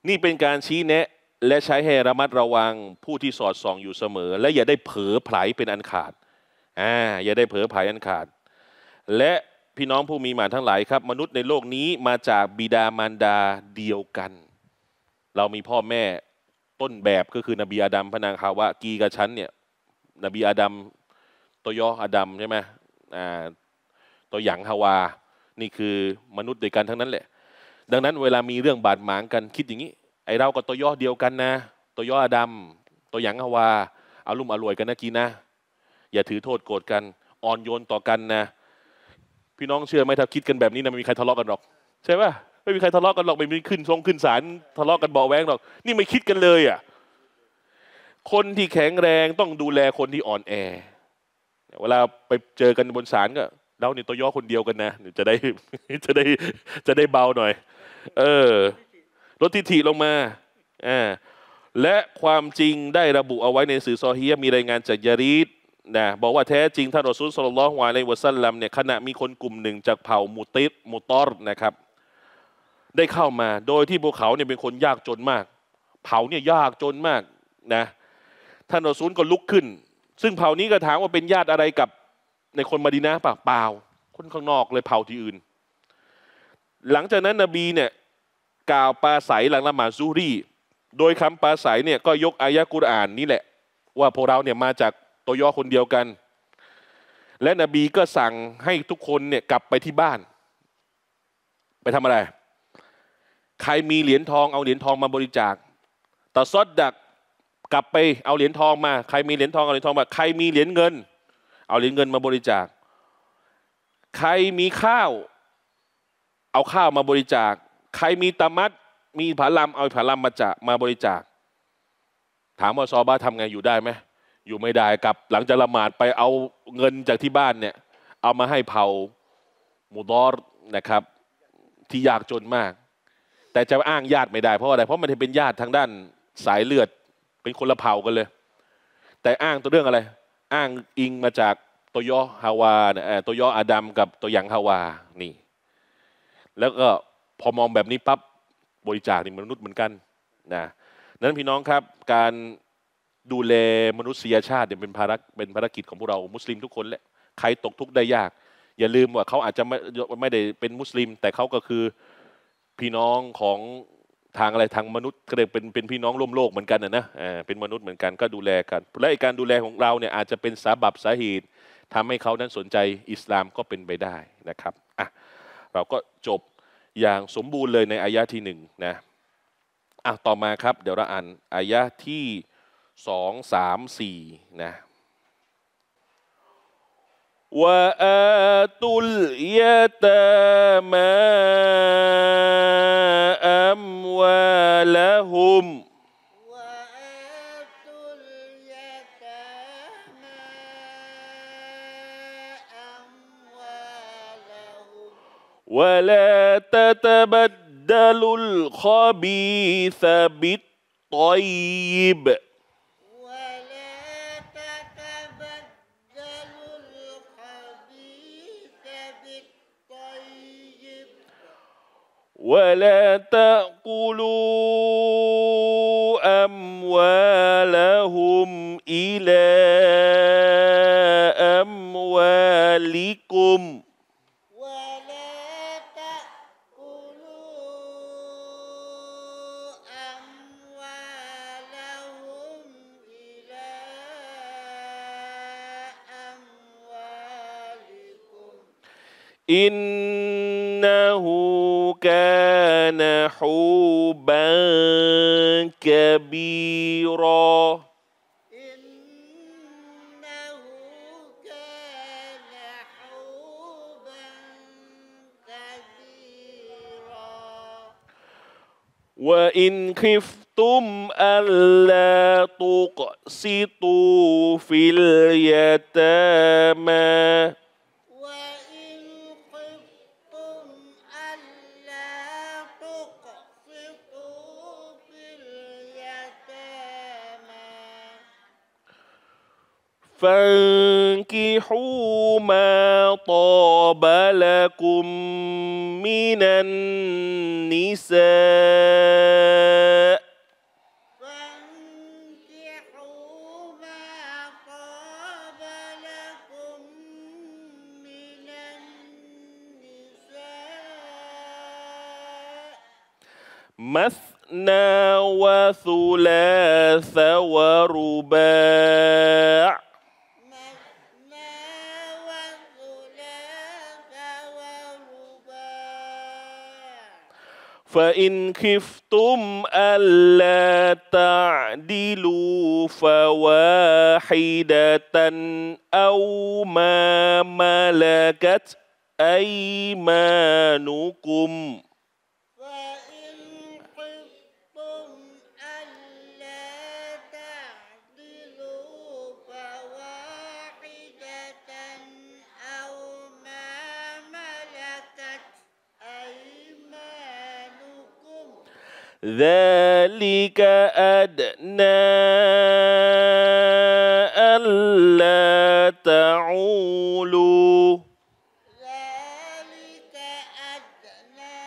Speaker 1: นี่เป็นการชี้แนะ และใช้ให้ระมัดระวังผู้ที่สอดส่องอยู่เสมอ และอย่าได้เผลอไผลเป็นอันขาด อ่า อย่าได้เผลอไผลอันขาด และพี่น้องผู้มีหมานทั้งหลายครับมนุษย์ในโลกนี้มาจากบิดามารดาเดียวกัน เรามีพ่อแม่ต้นแบบก็คือนบีอาดัมพนางคาวะ กีกับฉันเนี่ย นบีอาดัมโตยออาดัมใช่ไหมอ่าตัวอย่างฮาวา นี่คือมนุษย์เดียวกันทั้งนั้นแหละ ดังนั้นเวลามีเรื่องบาดหมางกันคิดอย่างนี้ ไอเราก็ตัวย่อเดียวกันนะ ตัวย่ออาดัมตัวอย่างฮาวาอารมณ์อร่วยกันนะกีนะ อย่าถือโทษโกรธกัน อ่อนโยนต่อกันนะ พี่น้องเชื่อไหมถ้าคิดกันแบบนี้นะไม่มีใครทะเลาะกันหรอก ใช่ป่ะ ไม่มีใครทะเลาะกันหรอกไม่มีขึ้นทรงขึ้นศาลทะเลาะกันเบาแวงหรอก นี่ไม่คิดกันเลยอ่ะ คนที่แข็งแรงต้องดูแลคนที่อ่อนแอ เวลาไปเจอกันบนศาลก็เราเนี่ยตัวย่อคนเดียวกันนะจะได้จะได้จะได้เบาหน่อย เออลดทิฐิลงมาอ่าและความจริงได้ระบุเอาไว้ในสื่อซอฮียมีรายงานจากยารีดนะบอกว่าแท้จริงท่านรอซูลสุลลัลฮวาเลวซัสลัมเนี่ยขณะมีคนกลุ่มหนึ่งจากเผ่ามูติสมูตอร์นะครับ ได้เข้ามา โดยที่พวกเขาเนี่ยเป็นคนยากจนมาก เผ่าเนี่ยยากจนมากนะท่านรอสุลก็ลุกขึ้น ซึ่งเผ่านี้ก็ถามว่าเป็นญาติอะไรกับในคนมาดีนะป่กเปล่า คนข้างนอกเลยเผาที่อื่น หลังจากนั้นนบีเนี่ยกล่าวปาศัยหลังละหมาดซูรีโดยคำปาศัยเนี่ยก็ยกอายะกุรอานนี่แหละ ว่าพวกเราเนี่ยมาจากตัวยอคนเดียวกัน และนบีก็สั่งให้ทุกคนเนี่ยกลับไปที่บ้าน ไปทำอะไร ใครมีเหรียญทองเอาเหรียญทองมาบริจาคแต่ซอดดักกลับไปเอาเหรียญทองมาใครมีเหรียญทองเอาเหรียญทองมาใครมีเหรียญเงินเอาเหรียญเงินมาบริจาค ใครมีข้าว เอาข้าวมาบริจาค ใครมีตะมัด มีผาลำเอาผาลำมาจะมาบริจาค ถามว่าซอบ้าทำไงอยู่ได้ไหม อยู่ไม่ได้กลับหลังจากละหมาดไปเอาเงินจากที่บ้านเนี่ย เอามาให้เผามูดอร์นะครับ ที่ยากจนมาก แต่จะอ้างญาติไม่ได้เพราะอะไร เพราะมันเป็นญาติทางด้านสายเลือด เป็นคนละเผากันเลย แต่อ้างตัวเรื่องอะไรอ้างอิงมาจากตตโยฮาวาตตวยออาดัมกับตัวอย่างฮาวานี่ แล้วก็พอมองแบบนี้ปั๊บบริจาคนี่มนุษย์เหมือนกันนะนั้นพี่น้องครับการดูแลมนุษยชาติเนี่ยเป็นภารเป็นภารกิจของพวกเรามุสลิม ทุกคนแหละใครตกทุกข์ได้ยาก อย่าลืมว่าเขาอาจจะไม่ไม่ได้เป็นมุสลิม แต่เขาก็คือพี่น้องของทางอะไรทางมนุษย์ก็เลยเป็นเป็นพี่น้องร่วมโลกเหมือนกันนะนะเป็นมนุษย์เหมือนกันก็ดูแลกัน และการดูแลของเราเนี่ย อาจจะเป็นสาบับสาเหตุ ทำให้เขานั้นสนใจอิสลามก็เป็นไปได้นะครับอ่ะเราก็จบอย่างสมบูรณ์เลยในอายะที่หนึ่งนะอ่ะต่อมาครับ เดี๋ยวเราอ่านอายะที่สองสามสี่นะ وآتوا اليتامى أموالهم وآتوا اليتامى ولا تتبدلوا الخبيث بالطيب ولا تأكلوا أموالهم إلى أموالكم ولا
Speaker 2: تأكلوا أموالهم إلى
Speaker 1: أموالكم إنه كان حوبا كبيرا إنه كان كبيرا وإن خفتم ألا تقسطوا في اليتامى فانكحوا ما طاب لكم من النساء مثنى وثلاث ورباع فإن خفتم ألا تعدلوا فواحدة أو ما ملكت أيمانكم ذلك أدنى ألا تعولوا ذلك
Speaker 2: أدنى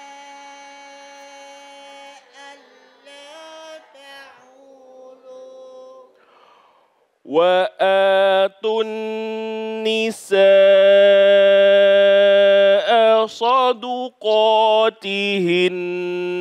Speaker 2: ألا
Speaker 1: تعولوا وآتوا النساء صدقاتهن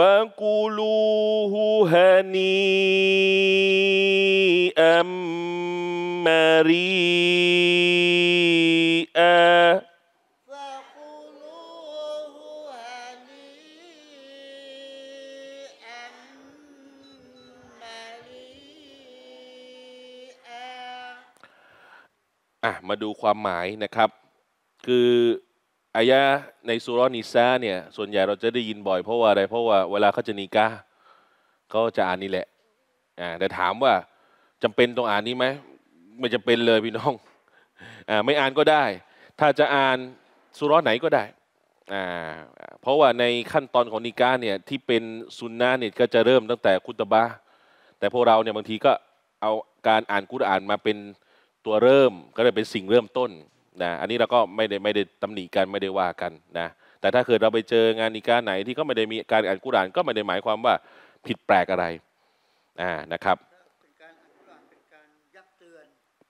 Speaker 1: فكلوه هنيئا
Speaker 2: مريئا
Speaker 1: آه มาดูความหมายนะครับ คือายะในสุรนิซาเนี่ยส่วนใหญ่เราจะได้ยินบ่อยเพราะว่าอะไรเพราะว่าเวลาเขาจะนิกาเขาจะอ่านนี่แหละอ่าแต่ถามว่าจำเป็นต้องอ่านนี้ไหมไม่จำเป็นเลยพี่น้องอ่าไม่อ่านก็ได้ ถ้าจะอ่านสุรไหนก็ได้อ่าเพราะว่าในขั้นตอนของนิกาเนี่ยที่เป็นสุนนะเนี่ยก็จะเริ่มตั้งแต่คุตบะแต่พวกเราเนี่ยบางทีก็เอาการอ่านกุตอานมาเป็นตัวเริ่มก็เลยเป็นสิ่งเริ่มต้นนะอันนี้เราก็ไม่ได้ไม่ได้ตำหนิกันไม่ได้ว่ากันนะแต่ถ้าเกิดเราไปเจองานนิกาไหนที่ก็ไม่ได้มีการอ่านกุรานก็ไม่ได้หมายความว่า ผิดแปลกอะไร อ่านะครับ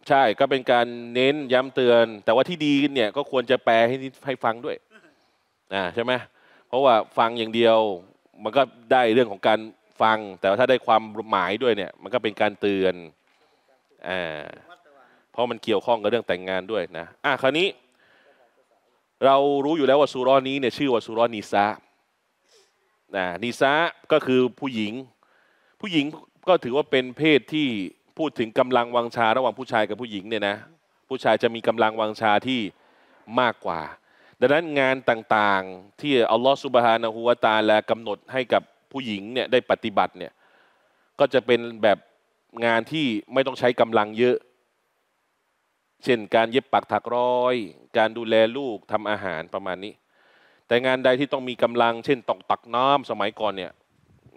Speaker 1: ใช่ก็เป็นการเน้นย้ำเตือน แต่ว่าที่ดีเนี่ยก็ควรจะแปลให้ให้ฟังด้วยอ่าใช่ไหมเพราะว่าฟังอย่างเดียว มันก็ได้เรื่องของการฟัง แต่ว่าถ้าได้ความหมายด้วยเนี่ย มันก็เป็นการเตือนอ่าเพราะมันเกี่ยวข้องกับเรื่องแต่งงานด้วยนะ อ่ะ คราวนี้เรารู้อยู่แล้วว่าสุร้อนนี้เนี่ยชื่อว่าสุร้อนนีซานะนีซาก็คือผู้หญิง ผู้หญิงก็ถือว่าเป็นเพศที่พูดถึงกำลังวังชาระหว่างผู้ชายกับผู้หญิงเนี่ยนะ ผู้ชายจะมีกำลังวังชาที่มากกว่า ดังนั้นงานต่างๆที่อัลลอฮฺสุบฮานะฮูวาตาและกำหนดให้กับผู้หญิงเนี่ยได้ปฏิบัติเนี่ย ก็จะเป็นแบบงานที่ไม่ต้องใช้กำลังเยอะเช่นการเย็บปักถักร้อย การดูแลลูกทำอาหารประมาณนี้ แต่งานใดที่ต้องมีกำลัง เช่นตกอตักน้ำสมัยก่อนเนี่ย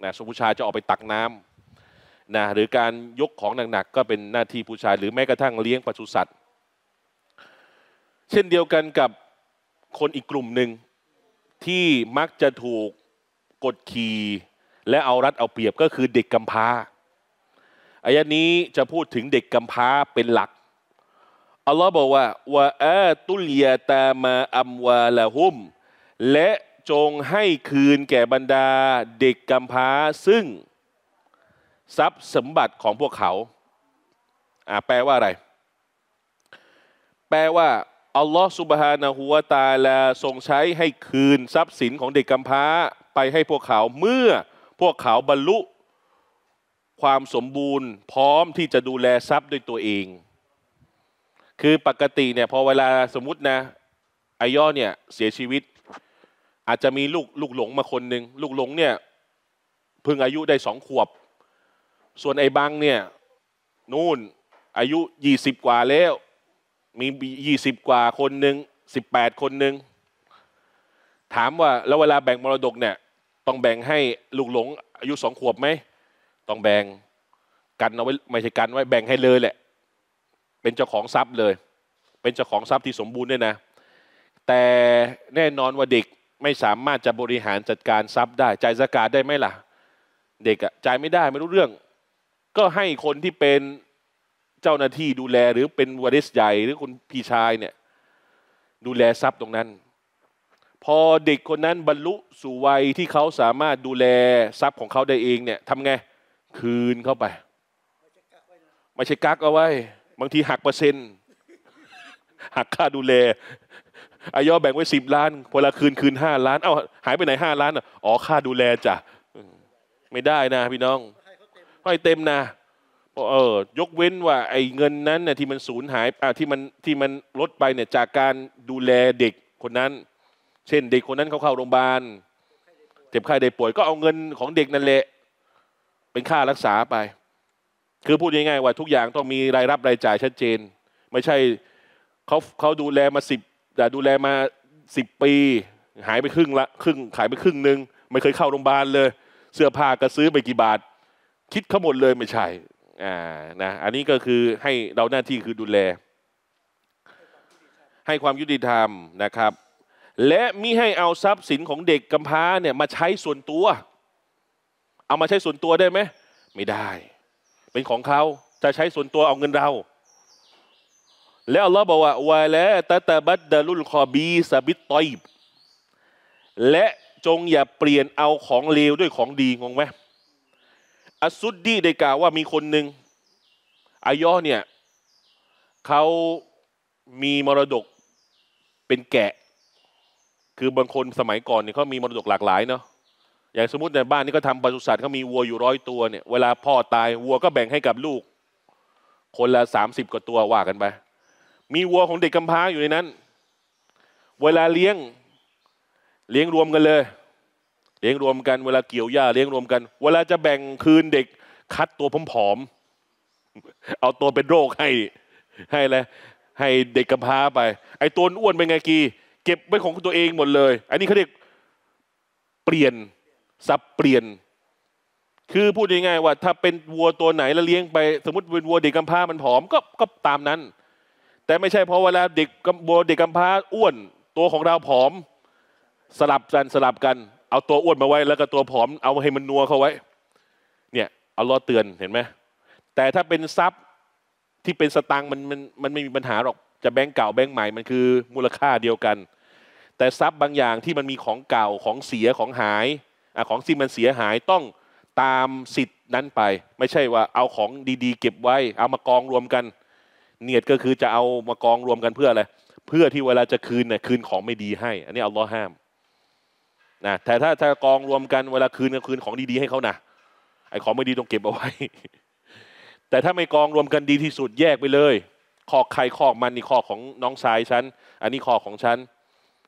Speaker 1: นะสภูชายจะออกไปตักน้ำนะหรือการยกของหนักๆก็เป็นหน้าที่ผู้ชายหรือแม้กระทั่งเลี้ยงปศุสัตว์ เช่นเดียวกันกับคนอีกกลุ่มหนึ่งที่มักจะถูกกดขี่และเอารัดเอาเปรียบก็คือเด็กกำพร้าอายะนี้จะพูดถึงเด็กกำพร้าเป็นหลักอัลลอฮ์บอกว่าวะอาตุลยาตามาอัมวาละหุม และจงให้คืนแก่บรรดาเด็กกำพร้าซึ่ง ทรัพย์สมบัติของพวกเขาอ่าแปลว่าอะไร แปลว่าอัลลอฮ์สุบฮานะฮุวตาลาทรงใช้ให้คืน ทรัพย์สินของเด็กกำพร้า ไปให้พวกเขาเมื่อพวกเขาบรรลุ ความสมบูรณ์พร้อมที่จะดูแลทรัพย์ด้วยตัวเองคือปกติเนี่ยพอเวลาสมมตินะไอยอเนี่ยเสียชีวิต อาจจะมีลูกลูกหลงมาคนหนึ่งลูกหลงเนี่ยเพิ่งอายุได้สองขวบ ส่วนไอ้บังเนี่ยนู่นอายุยี่สิบกว่าแล้ว มียี่สิบกว่าคนหนึ่งสิบแปดคนหนึ่ง ถามว่าแล้วเวลาแบ่งมรดกเนี่ย ต้องแบ่งให้ลูกหลง อายุสองขวบไหม ต้องแบ่งกันเอาไว้ ไม่ใช่กันไว้แบ่งให้เลยแหละเป็นเจ้าของทรัพย์เลย เป็นเจ้าของทรัพย์ที่สมบูรณ์ด้วยนะ แต่แน่นอนว่าเด็กไม่สามารถจะบริหารจัดการทรัพย์ได้จ่ายสกาดได้ไหมล่ะ เด็กอะจ่ายไม่ได้ไม่รู้เรื่อง ก็ให้คนที่เป็นเจ้าหน้าที่ดูแล หรือเป็นวาริสใหญ่ หรือคุณพี่ชายเนี่ย ดูแลทรัพย์ตรงนั้น พอเด็กคนนั้นบรรลุสู่วัยที่เขาสามารถดูแลทรัพย์ของเขาได้เองเนี่ยทำไง คืนเข้าไป ไม่ใช่กักเอาไว้บางทีหักเปอร์เซ็นต์ หักค่าดูแลอายอแบ่งไว้สิบล้าน พอละคืนคืนห้าล้านเอ้าหายไปไหนห้าล้าน อ๋อค่าดูแลจ้ะไม่ได้นะพี่น้องให้เต็มนะเออ ยกเว้นว่าไอ้เงินนั้นเนี่ยที่มันสูญหายที่มันที่มันลดไปเนี่ยจากการดูแลเด็กคนนั้น เช่นเด็กคนนั้นเขาเข้าโรงพยาบาลเจ็บไข้ได้ป่วยก็เอาเงินของเด็กนั่นแหละ เป็นค่ารักษาไปคือพูดง่ายๆว่าทุกอย่างต้องมีรายรับรายจ่ายชัดเจน ไม่ใช่เขาเขาดูแลมาสิบแต่ดูแลมาสิบปี หายไปครึ่งละครึ่งขายไปครึ่งหนึ่งไม่เคยเข้าโรงพยาบาลเลยเสื้อผ้าก็ซื้อไปกี่บาทคิดขาหมดเลยไม่ใช่อ่านะอันนี้ก็คือให้เราหน้าที่คือดูแล ให้ความยุติธรรมนะครับ และมิให้เอาทรัพย์สินของเด็กกำพร้าเนี่ยมาใช้ส่วนตัว เอามาใช้ส่วนตัวได้ไหมไม่ได้เป็นของเขาจะใช้ส่วนตัวเอาเงินเรา แล้วอัลลอฮ์บอกว่าวาและตแต่บัดดาลุลคอบีสบิตตอยบและจงอย่าเปลี่ยนเอาของเลวด้วยของดีงงไหมอัสุดดีได้กล่าวว่ามีคนหนึ่งอายอเนี่ย เขามีมรดกเป็นแกะ คือบางคนสมัยก่อนเนี่ยเขามีมรดกหลากหลายเนาะอย่างสมมติในบ้านนี่ก็ทำปศุสัตว์เขามีวัวอยู่ร้อยตัวเนี่ย เวลาพ่อตายวัวก็แบ่งให้กับลูก คนละสามสิบกว่าตัวว่ากันไป มีวัวของเด็กกำพร้าอยู่ในนั้น เวลาเลี้ยง เลี้ยงรวมกันเลยเลี้ยงรวมกันเวลาเกี่ยวหญ้า เลี้ยงรวมกันเวลาจะแบ่งคืนเด็กคัดตัวผอมๆเอาตัวเป็นโรคให้ ให้เลยให้เด็กกำพร้าไป ไอ้ตัวอ้วนเป็นไงกีเก็บไว้ของตัวเองหมดเลย อันนี้เขาเรียกเปลี่ยนสับเปลี่ยน คือพูดง่ายๆว่า ถ้าเป็นวัวตัวไหนแล้วเลี้ยงไป สมมติเป็นวัวเด็กกำพร้ามันผอมก็ก็ตามนั้น แต่ไม่ใช่เพราะเวลาเด็กกำวัวเด็กกำพร้าอ้วน ตัวของเราผอม สลับกันสลับกันเอาตัวอ้วนมาไว้ แล้วก็ตัวผอมเอาให้มันนัวเข้าไว้เนี่ยเอาล้อเตือนเห็นไหมแต่ถ้าเป็นทรัพย์ที่เป็นสตังค์มันมันมันไม่มีปัญหาหรอกจะแบงก์เก่าแบงก์ใหม่มันคือมูลค่าเดียวกัน แต่ทรัพย์บางอย่างที่มันมีของเก่าของเสียของหายของทีิมันเสียหายต้องตามสิทธินั้นไป ไม่ใช่ว่าเอาของดีๆเก็บไว้ เอามากองรวมกัน เนียดก็คือจะเอามากองรวมกันเพื่ออะไร เพื่อที่เวลาจะคืนเนี่ยคืนของไม่ดีให้ อันนี้อัลลอฮ์ห้ามนะแต่ถ้าถ้ากองรวมกันเวลาคืนก็คืนของดีๆให้เขานะไอ้ของไม่ดีต้องเก็บเอาไว้ แต่ถ้าไม่กองรวมกันดีที่สุดแยกไปเลยขอกใครขอกมันนี่ขอกของน้องชายฉันอันนี้ขอกของฉัน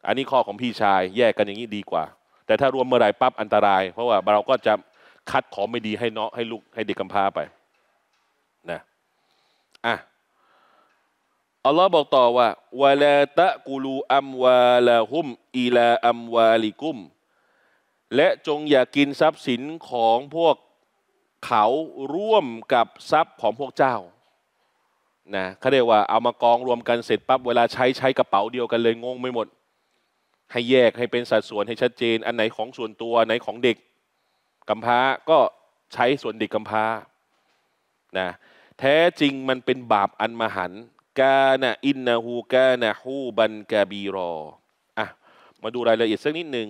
Speaker 1: อันนี้ขอกของพี่ชายแยกกันอย่างนี้ดีกว่าแต่ถ้ารวมเมื่อไหร่ปั๊บอันตราย เพราะว่าเราก็จะคัดของไม่ดีให้เนาะให้ลูกให้เด็กกำพร้าไปนะอ่ะอัลลอฮ์บอกต่อว่าวะลาตะกูลูอัมวาลาฮุมอีลาอัมวาลิกุม และจงอย่ากินทรัพย์สินของพวกเขาร่วมกับทรัพย์ของพวกเจ้านะเขาเรียกว่าเอามากอง รวมกันเสร็จปั๊บเวลาใช้ใช้กระเป๋าเดียวกันเลย งงไม่หมดให้แยกให้เป็นสัดส่วนให้ชัดเจนอันไหนของส่วนตัวอันไหนของเด็กกำพร้าก็ใช้ส่วนเด็กกำพร้านะแท้จริงมันเป็นบาปอันมหันกานะอินนาฮูกานะฮูบันกาบีรออ่ะมาดูรายละเอียดสักนิดหนึ่ง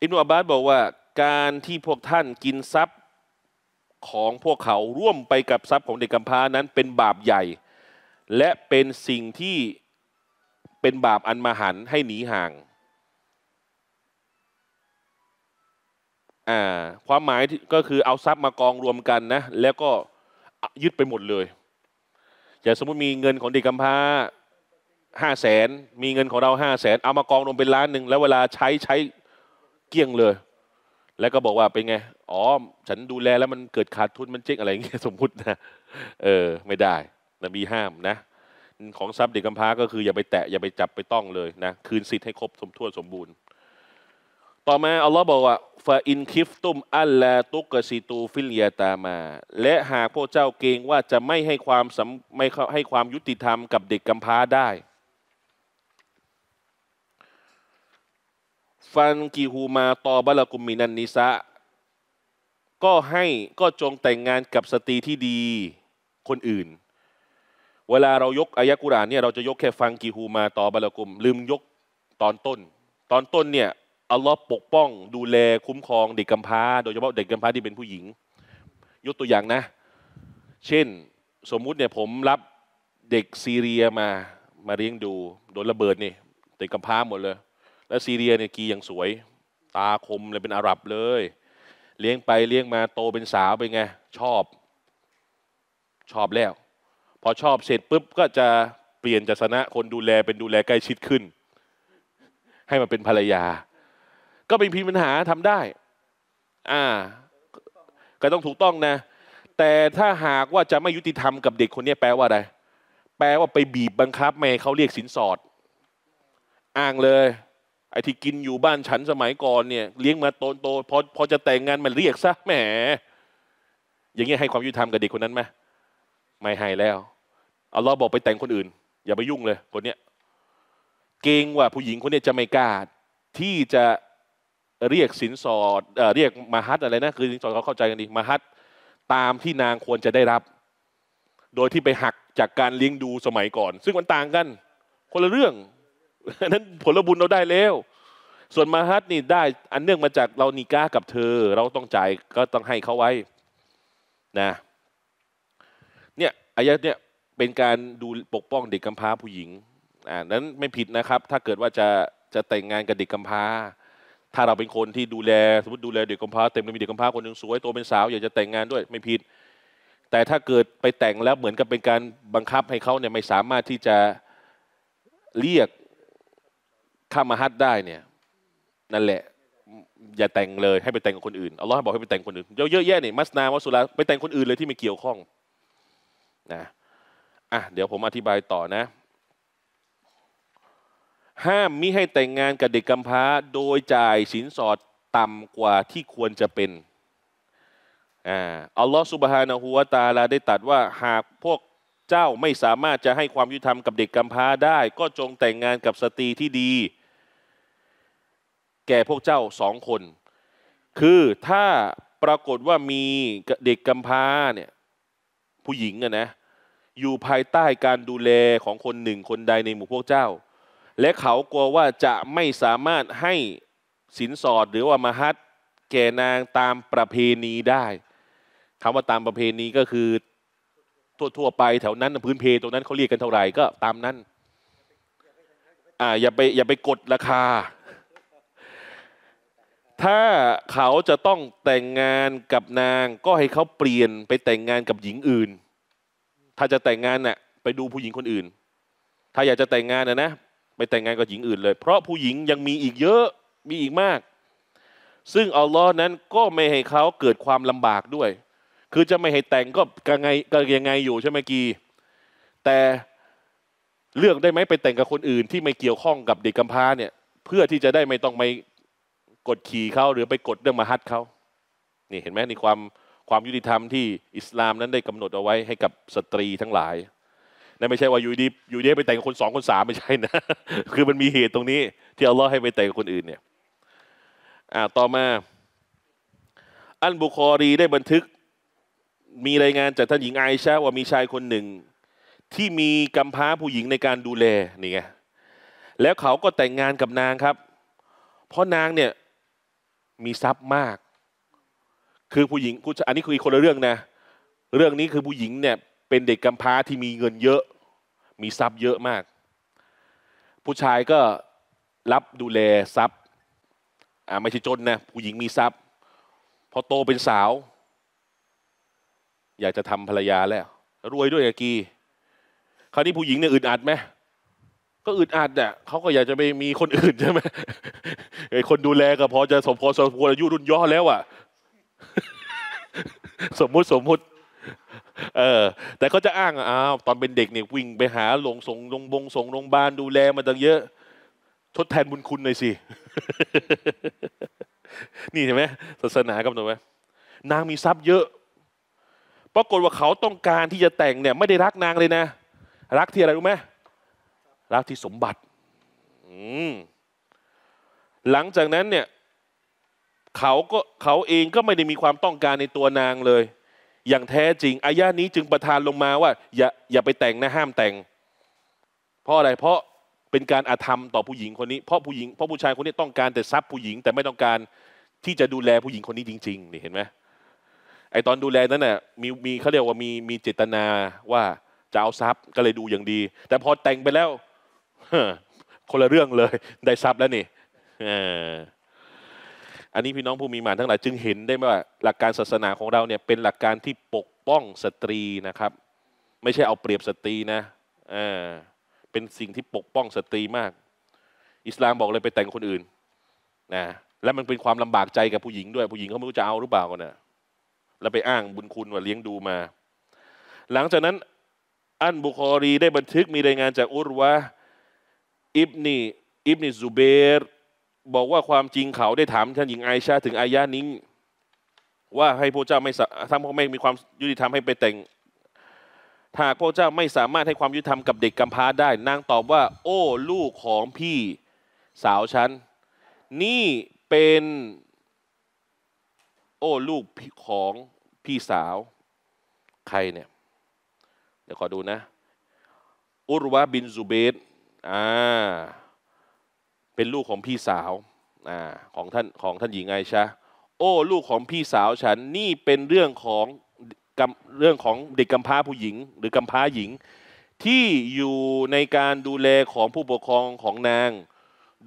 Speaker 1: อิบนุอับบาสบอกว่า การที่พวกท่านกินทรัพย์ของพวกเขาร่วมไปกับทรัพย์ของเด็กกำพร้านั้นเป็นบาปใหญ่และเป็นสิ่งที่เป็นบาปอันมหันให้หนีห่าง อ่า ความหมายก็คือเอาทรัพย์มากองรวมกันนะ แล้วก็ยึดไปหมดเลย อย่างสมมติมีเงินของเด็กกำพร้าห้าแสนมีเงินของเราห้าแสนเอามากองรวมเป็นล้านหนึ่ง แล้วเวลาใช้ใช้เกี้ยงเลย แล้วก็บอกว่าเป็นไง อ๋อฉันดูแลแล้วมันเกิดขาดทุนมันเจ๊งอะไรอย่างเงี้ยสมมตินะ เออไม่ได้นบีห้ามนะของทรัพย์เด็กกำพร้าก็คืออย่าไปแตะ อย่าไปจับไปต้องเลยนะคืนสิทธิ์ให้ครบสมทั่วสมบูรณ์ ต่อมา อัลลอฮ์บอกว่าฟาอินคิฟตุมอัลลาตุกซีตูฟิลยาตามา และหากพวกเจ้าเกรงว่าจะไม่ให้ความไม่ให้ความยุติธรรมกับเด็กกำพร้าได้ ฟันกีฮูมาตอบลกุมมินันนิสะ ก็ให้ก็จงแต่งงานกับสตรีที่ดีคนอื่นเวลาเรายกอายะกุรานเนี่ยเราจะยกแค่ฟังกีฮูมาต่อบาลกุมลืมยกตอนต้น ตอนต้นเนี่ยอัลลอฮ์ปกป้อง ดูแลคุ้มครองเด็กกำพร้า โดยเฉพาะเด็กกำพร้าที่เป็นผู้หญิงยกตัวอย่างนะ เช่นสมมุติเนี่ยผมรับเด็กซีเรียมามาเลี้ยงดูโดนระเบิดนี่เด็กกำพร้าหมดเลย แล้วซีเรียเนี่ยกีอย่างสวย ตาคมเลยเป็นอาหรับเลย เลี้ยงไปเลี้ยงมาโตเป็นสาวไปไงชอบชอบแล้วพอชอบเสร็จปุ๊บก็จะเปลี่ยนจาสนะคนดูแลเป็นดูแลใกล้ชิดขึ้น ให้มันเป็นภรรยา ก็เป็นพีปัญหาทำได้ อ่า ก็ต้องถูกต้องนะ แต่ถ้าหากว่าจะไม่ยุติธรรมกับเด็กคนนี้แปลว่าอะไรแปลว่าไปบีบบังคับแม่เขาเรียกสินสอด อ้างเลย ไอ้ที่กินอยู่บ้านฉันสมัยก่อนเนี่ย เลี้ยงมาโตโตพอพอจะแต่งงานมันเรียกซะแหมอย่างเงี้ยให้ความยุติธรรมกับเด็กคนนั้นไหมไม่ให้แล้วอัลลอฮ์บอกไปแต่งคนอื่น อย่าไปยุ่งเลยคนเนี้ยเกรงว่าผู้หญิงคนนี้จะไม่กล้าที่จะเรียกสินสอดเอเรียกมาฮัดอะไรนะ คือสินสอดเขาเข้าใจกันดีมาฮัดตามที่นางควรจะได้รับ โดยที่ไปหักจากการเลี้ยงดูสมัยก่อน ซึ่งมันต่างกัน คนละเรื่อง นั้นผลบุญเราได้แล้ว ส่วนมาฮัดนี่ได้ อันเนื่องมาจากเรานิก้ากับเธอ เราต้องจ่ายก็ต้องให้เขาไว้นะเนี่ยอายะเนี่ยเป็นการดูปกป้องเด็กกำพร้าผู้หญิงอ่านั้นไม่ผิดนะครับ ถ้าเกิดว่าจะจะแต่งงานกับเด็กกำพร้า ถ้าเราเป็นคนที่ดูแลสมมติดูแลเด็กกำพร้าเต็มเลยมีเด็กกำพร้าคนหนึ่งสวยโตเป็นสาวอยากจะแต่งงานด้วยไม่ผิด แต่ถ้าเกิดไปแต่งแล้วเหมือนกับเป็นการบังคับให้เขาเนี่ยไม่สามารถที่จะเรียกข้ามาฮัดได้เนี่ย นั่นแหละอย่าแต่งเลยให้ไปแต่งกับคนอื่นเอาล่อบอกให้ไปแต่งคนอื่นเยอะแยะนี่มัสนามัสุลาไปแต่งคนอื่นเลยที่ไม่เกี่ยวข้อง นะอ่ะเดี๋ยวผมอธิบายต่อนะ ห้ามมิให้แต่งงานกับเด็กกำพร้าโดยจ่ายสินสอดต่ำกว่าที่ควรจะเป็นอ่าอัลลอฮฺสุบฮานะฮูวาตาลาได้ตัดว่าหากพวกเจ้าไม่สามารถจะให้ความยุติธรรมกับเด็กกำพร้าได้ ก็จงแต่งงานกับสตรีที่ดี แก่พวกเจ้าสองคน คือถ้าปรากฏว่ามีเด็กกำพร้าเนี่ยผู้หญิงอะนะอยู่ภายใต้การดูแลของคนหนึ่งคนใดในหมู่พวกเจ้า และเขากลัวว่าจะไม่สามารถให้สินสอดหรือว่ามาฮัดแก่นางตามประเพณีได้คำว่าตามประเพณีก็คือทั่วๆไปแถวนั้นพื้นเพตรงนั้นเขาเรียกกันเท่าไหร่ก็ ตามนั้น อ่าอย่าไปอย่าไปกดราคา ถ้าเขาจะต้องแต่งงานกับนางก็ให้เขาเปลี่ยนไปแต่งงานกับหญิงอื่นถ้าจะแต่งงานน่ะ ไปดูผู้หญิงคนอื่น ถ้าอยากจะแต่งงานนะนะ ไปแต่งงานกับหญิงอื่นเลย เพราะผู้หญิงยังมีอีกเยอะ มีอีกมาก ซึ่งอัลลอฮ์นั้นก็ไม่ให้เขาเกิดความลำบากด้วย คือจะไม่ให้แต่งก็กังไงก็ยังไงอยู่ใช่ไหมกีแต่เลือกได้ไหมไปแต่งกับคนอื่น ที่ไม่เกี่ยวข้องกับเด็กกำพร้าเนี่ย เพื่อที่จะได้ไม่ต้องไปกดขี่เขาหรือไปกดเรื่องมาฮัดเขานี่เห็นไหมในความความยุติธรรมที่อิสลามนั้นได้กำหนดเอาไว้ให้กับสตรีทั้งหลายนั่นไม่ใช่ว่าอยู่ดีอยู่ดีไปแต่งคนสองคนสามไม่ใช่นะ คือมันมีเหตุตรงนี้ที่อัลลอฮ์ให้ไปแต่งคนอื่นเนี่ยอ่าต่อมาอันบุคอรีได้บันทึกมีรายงานจากท่านหญิงไอชาว่ามีชายคนหนึ่งที่มีกำพร้าผู้หญิงในการดูแลนี่ไง แล้วเขาก็แต่งงานกับนางครับ เพราะนางเนี่ยมีทรัพย์มากคือผู้หญิงผู้อันนี้คืออีกคนละเรื่องนะเรื่องนี้คือผู้หญิงเนี่ย เป็นเด็กกำพร้าที่มีเงินเยอะ มีทรัพย์เยอะมาก ผู้ชายก็รับดูแลทรัพย์อ่าไม่ใช่จนนะผู้หญิงมีทรัพย์ พอโตเป็นสาว อยากจะทำภรรยาแล้ว รวยด้วยกีคราวนี้ผู้หญิงเนี่ยอึดอัดไหมก็อึดอัดเนี่ยเขาก็อยากจะไปมีคนอื่นใช่ไหมไอ้คนดูแลก็พอจะสมพอสมควรอายุรุ่นย่อแล้วอ่ะสมมุติสมมุติ เออ แต่เขาจะอ้างอ้าวตอนเป็นเด็กเนี่ยวิ่งไปหาหลงส่งลงบงส่งโรงพยาบาลดูแลมาตั้งเยอะ ทดแทนบุญคุณหน่อยสิ นี่เห็นไหมศาสนากำหนดไว้นางมีทรัพย์เยอะปรากฏว่าเขาต้องการที่จะแต่งเนี่ย ไม่ได้รักนางเลยนะ รักที่อะไรรู้ไหมรักที่สมบัติ อืมหลังจากนั้นเนี่ยเขาก็เขาเองก็ไม่ได้มีความต้องการในตัวนางเลย อย่างแท้จริงอายะนี้จึงประทานลงมาว่า อย่าอย่าไปแต่งนะห้ามแต่ง เพราะอะไรเพราะเป็นการอาธรรมต่อผู้หญิงคนนี้เพราะผู้หญิง เพราะผู้ชายคนนี้ต้องการแต่ทรัพย์ผู้หญิงแต่ไม่ต้องการที่จะดูแลผู้หญิงคนนี้จริงๆนี่เห็นไหมไอตอนดูแลนั้นน่ะมีมีเขาเรียกว่ามีมีเจตนาว่าจะเอาทรัพย์ก็เลยดูอย่างดี แต่พอแต่งไปแล้วคนละเรื่องเลยได้ทรัพย์แล้วนี่อันนี้พี่น้องผู้มีมานทั้งหลายจึงเห็นได้ว่า หลักการศาสนาของเราเนี่ยเป็นหลักการที่ปกป้องสตรีนะครับ ไม่ใช่เอาเปรียบสตรีนะเออเป็นสิ่งที่ปกป้องสตรีมาก อิสลามบอกเลยไปแต่งคนอื่นนะแล้วมันเป็นความลำบากใจกับผู้หญิงด้วยผู้หญิงเขาไม่รู้จะเอาหรือเปล่ากันนะแล้วไปอ้างบุญคุณว่าเลี้ยงดูมา หลังจากนั้นอันบุคอรีได้บันทึกมีรายงานจากอุรวะอิบนีอิบนีซูเบร์บอกว่าความจริงเขาได้ถาม ท่านหญิงไอชาถึงอายะนี้ว่าให้พระเจ้าไม่ทำเพราะไม่มีความยุติธรรมให้ไปแต่งหากพระเจ้าไม่สามารถให้ความยุติธรรมกับเด็กกำพร้าได้นางตอบว่าโอ้ลูกของพี่สาวฉัน นี่เป็น โอ้ลูกของพี่สาวใครเนี่ยเดี๋ยวขอดูนะ อุรวะบินซูเบตอ่าเป็นลูกของพี่สาวอของท่านของท่านหญิงไอชาโอ้ลูกของพี่สาวฉันนี่เป็นเรื่องของเรื่องของเด็กกำพร้าผู้หญิง หรือกำพร้าหญิง ที่อยู่ในการดูแลของผู้ปกครองของนาง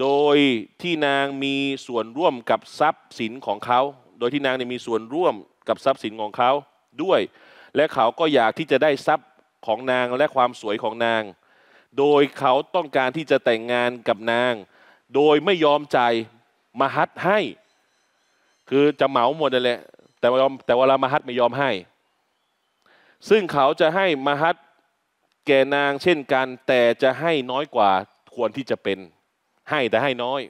Speaker 1: โดยที่นางมีส่วนร่วมกับทรัพย์สินของเขา โดยที่นางมีส่วนร่วมกับทรัพย์สินของเขาด้วย และเขาก็อยากที่จะได้ทรัพย์ของนางและความสวยของนาง โดยเขาต้องการที่จะแต่งงานกับนางโดยไม่ยอมใจมาฮัดให้ คือจะเหมาหมดเลยแต่ยอมแต่เวลามาฮัดไม่ยอมให้ ซึ่งเขาจะให้มาฮัดแก่นางเช่นกันแต่จะให้น้อยกว่าควรที่จะเป็น ให้แต่ให้น้อย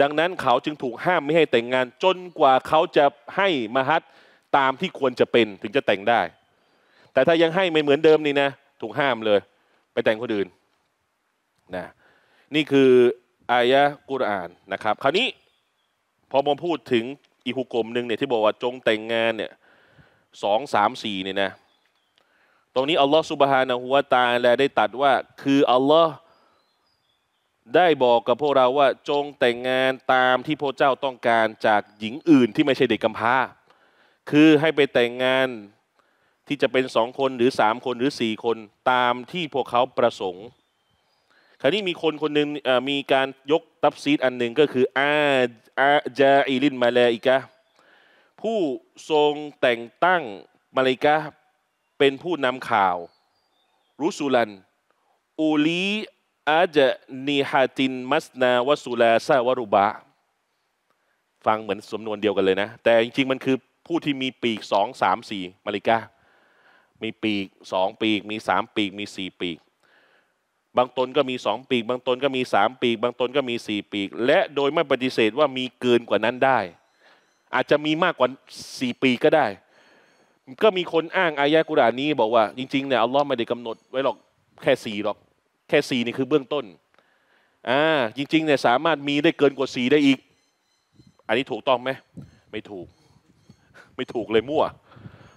Speaker 1: ดังนั้นเขาจึงถูกห้ามไม่ให้แต่งงานจนกว่าเขาจะให้มาฮัดตามที่ควรจะเป็น ถึงจะแต่งได้ แต่ถ้ายังให้ไม่เหมือนเดิมนี่นะ ถูกห้ามเลย ไปแต่งคนอื่นนะ นี่คืออายะกุรอานนะครับ คราวนี้พอผมพูดถึงอีกหุกรมหนึ่งเนี่ยที่บอกว่าจงแต่งงานเนี่ยสองสามสี่เนี่ยนะตรงนี้อัลลอฮ์สุบฮานะฮุวาตาและได้ตัดว่าคืออัลลอฮ์ได้บอกกับพวกเราว่าจงแต่งงานตามที่พระเจ้าต้องการจากหญิงอื่นที่ไม่ใช่เด็กกำพร้า คือให้ไปแต่งงานที่จะเป็นสองคนหรือสามคนหรือสี่คน ตามที่พวกเขาประสงค์คราวนี้มีคนคนหนึ่งมีการยกตับซีดอันหนึ่งก็คืออาอาจาอิลินมาเลอิกะผู้ทรงแต่งตั้งมาเลกะเป็นผู้นำข่าวรุสุลันอูลีอาจนีฮาตินมัสนาวสุลาซาวรุบะฟังเหมือนสมนวนเดียวกันเลยนะ แต่จริงๆมันคือผู้ที่มีปีกสองสามสี่มาเลกามีปีกสองปีก มีสามปีก มีสี่ปีกบางตนก็มีสองปีกบางตนก็มีสามปีก บางตนก็มีสี่ปีก และโดยไม่ปฏิเสธว่ามีเกินกว่านั้นได้ อาจจะมีมากกว่าสี่ปีกก็ได้ ก็มีคนอ้างอายะกุรานี้ บอกว่าจริงๆเนี่ยอัลลอฮ์ไม่ได้กำหนดไว้หรอกแค่สี่หรอกแค่สี่นี่คือเบื้องต้น อ่าจริงๆเนี่ยสามารถมีได้เกินกว่าสี่ได้อีก อันนี้ถูกต้องไหมไม่ถูกไม่ถูกเลยมั่ว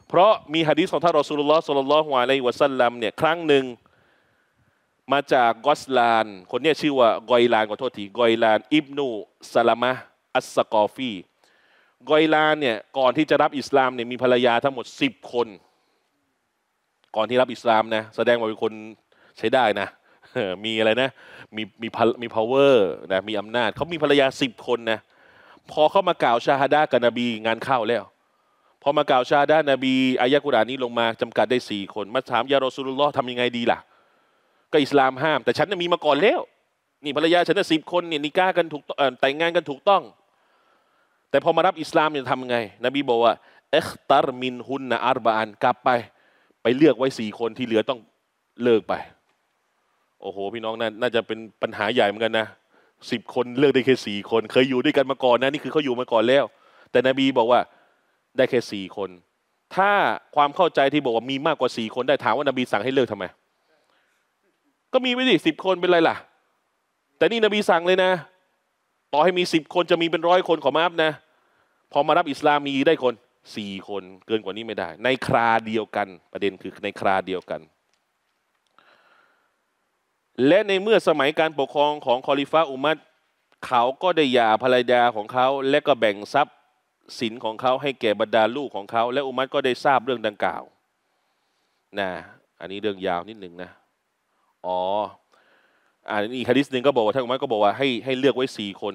Speaker 1: เพราะมีฮะดีษของท่านรอสูลุลลอฮ์สุลลัลฮวาไลวะซัลลัมเนี่ยครั้งหนึ่งมาจากกอสลาน คนนี้ชื่อว่า กอยลานขอโทษทีกอยลานอิบนุสลามะอัสสกอฟีกอยลานเนี่ยก่อนที่จะรับอิสลามเนี่ยมีภรรยาทั้งหมด 10 คน ก่อนที่รับอิสลามนะแสดงว่าเป็นคนใช้ได้นะมีอะไรนะมีมีมี power นะมีอำนาจเขามีภรรยาสิบคนนะพอเข้ามากล่าวชาฮาดากับนบีงานเข้าแล้ว พอมากล่าวชาฮดานบีอายะกุรานี้ลงมาจำกัดได้สี่คนมาถามยาโรสุลลอฮ์ทำยังไงดีล่ะก็อิสลามห้าม แต่ฉันมีมาก่อนแล้วนี่ภรรยาฉันสิบคนเนี่ยนิก้ากันถูกแต่งงานกันถูกต้อง แต่พอมารับอิสลาม จะทำไง นบีบอกว่า เอ็กตารมินฮุนนะอารบานกลับไปไปเลือกไว้สี่คนที่เหลือต้องเลิกไป โอ้โห พี่น้องนั่นน่าจะเป็นปัญหาใหญ่เหมือนกันนะสิบคนเลือกได้แค่สี่คน เคยอยู่ด้วยกันมาก่อนนะนี่คือเขาอยู่มาก่อนแล้ว แต่นบีบอกว่าได้แค่สี่คน ถ้าความเข้าใจที่บอกว่ามีมากกว่าสี่คนได้ถามว่านบีสั่งให้เลิกทำไมก็มีไปดิสิบคนเป็นไรล่ะ แต่นี่นบีสั่งเลยนะต่อให้มีสิบคนจะมีเป็นร้อยคนขอมาับนะพอมารับอิสลามมีได้คนสี่คนเกินกว่านี้ไม่ได้ ในคราเดียวกันประเด็นคือในคราเดียวกัน และในเมื่อสมัยการปกครองของคอลิฟ้าอุมัดเขาก็ได้หย่าภรรยาของเขา และก็แบ่งทรัพย์สินของเขาให้แก่บรรดาลูกของเขา และอุมัดก็ได้ทราบเรื่องดังกล่าวนะอันนี้เรื่องยาวนิดหนึ่งนะอ๋ออนี้ฮะดิษหนึ่งก็บอกว่าท่านอุมัรก็บอกว่าให้ให้เลือกไว้สี่คน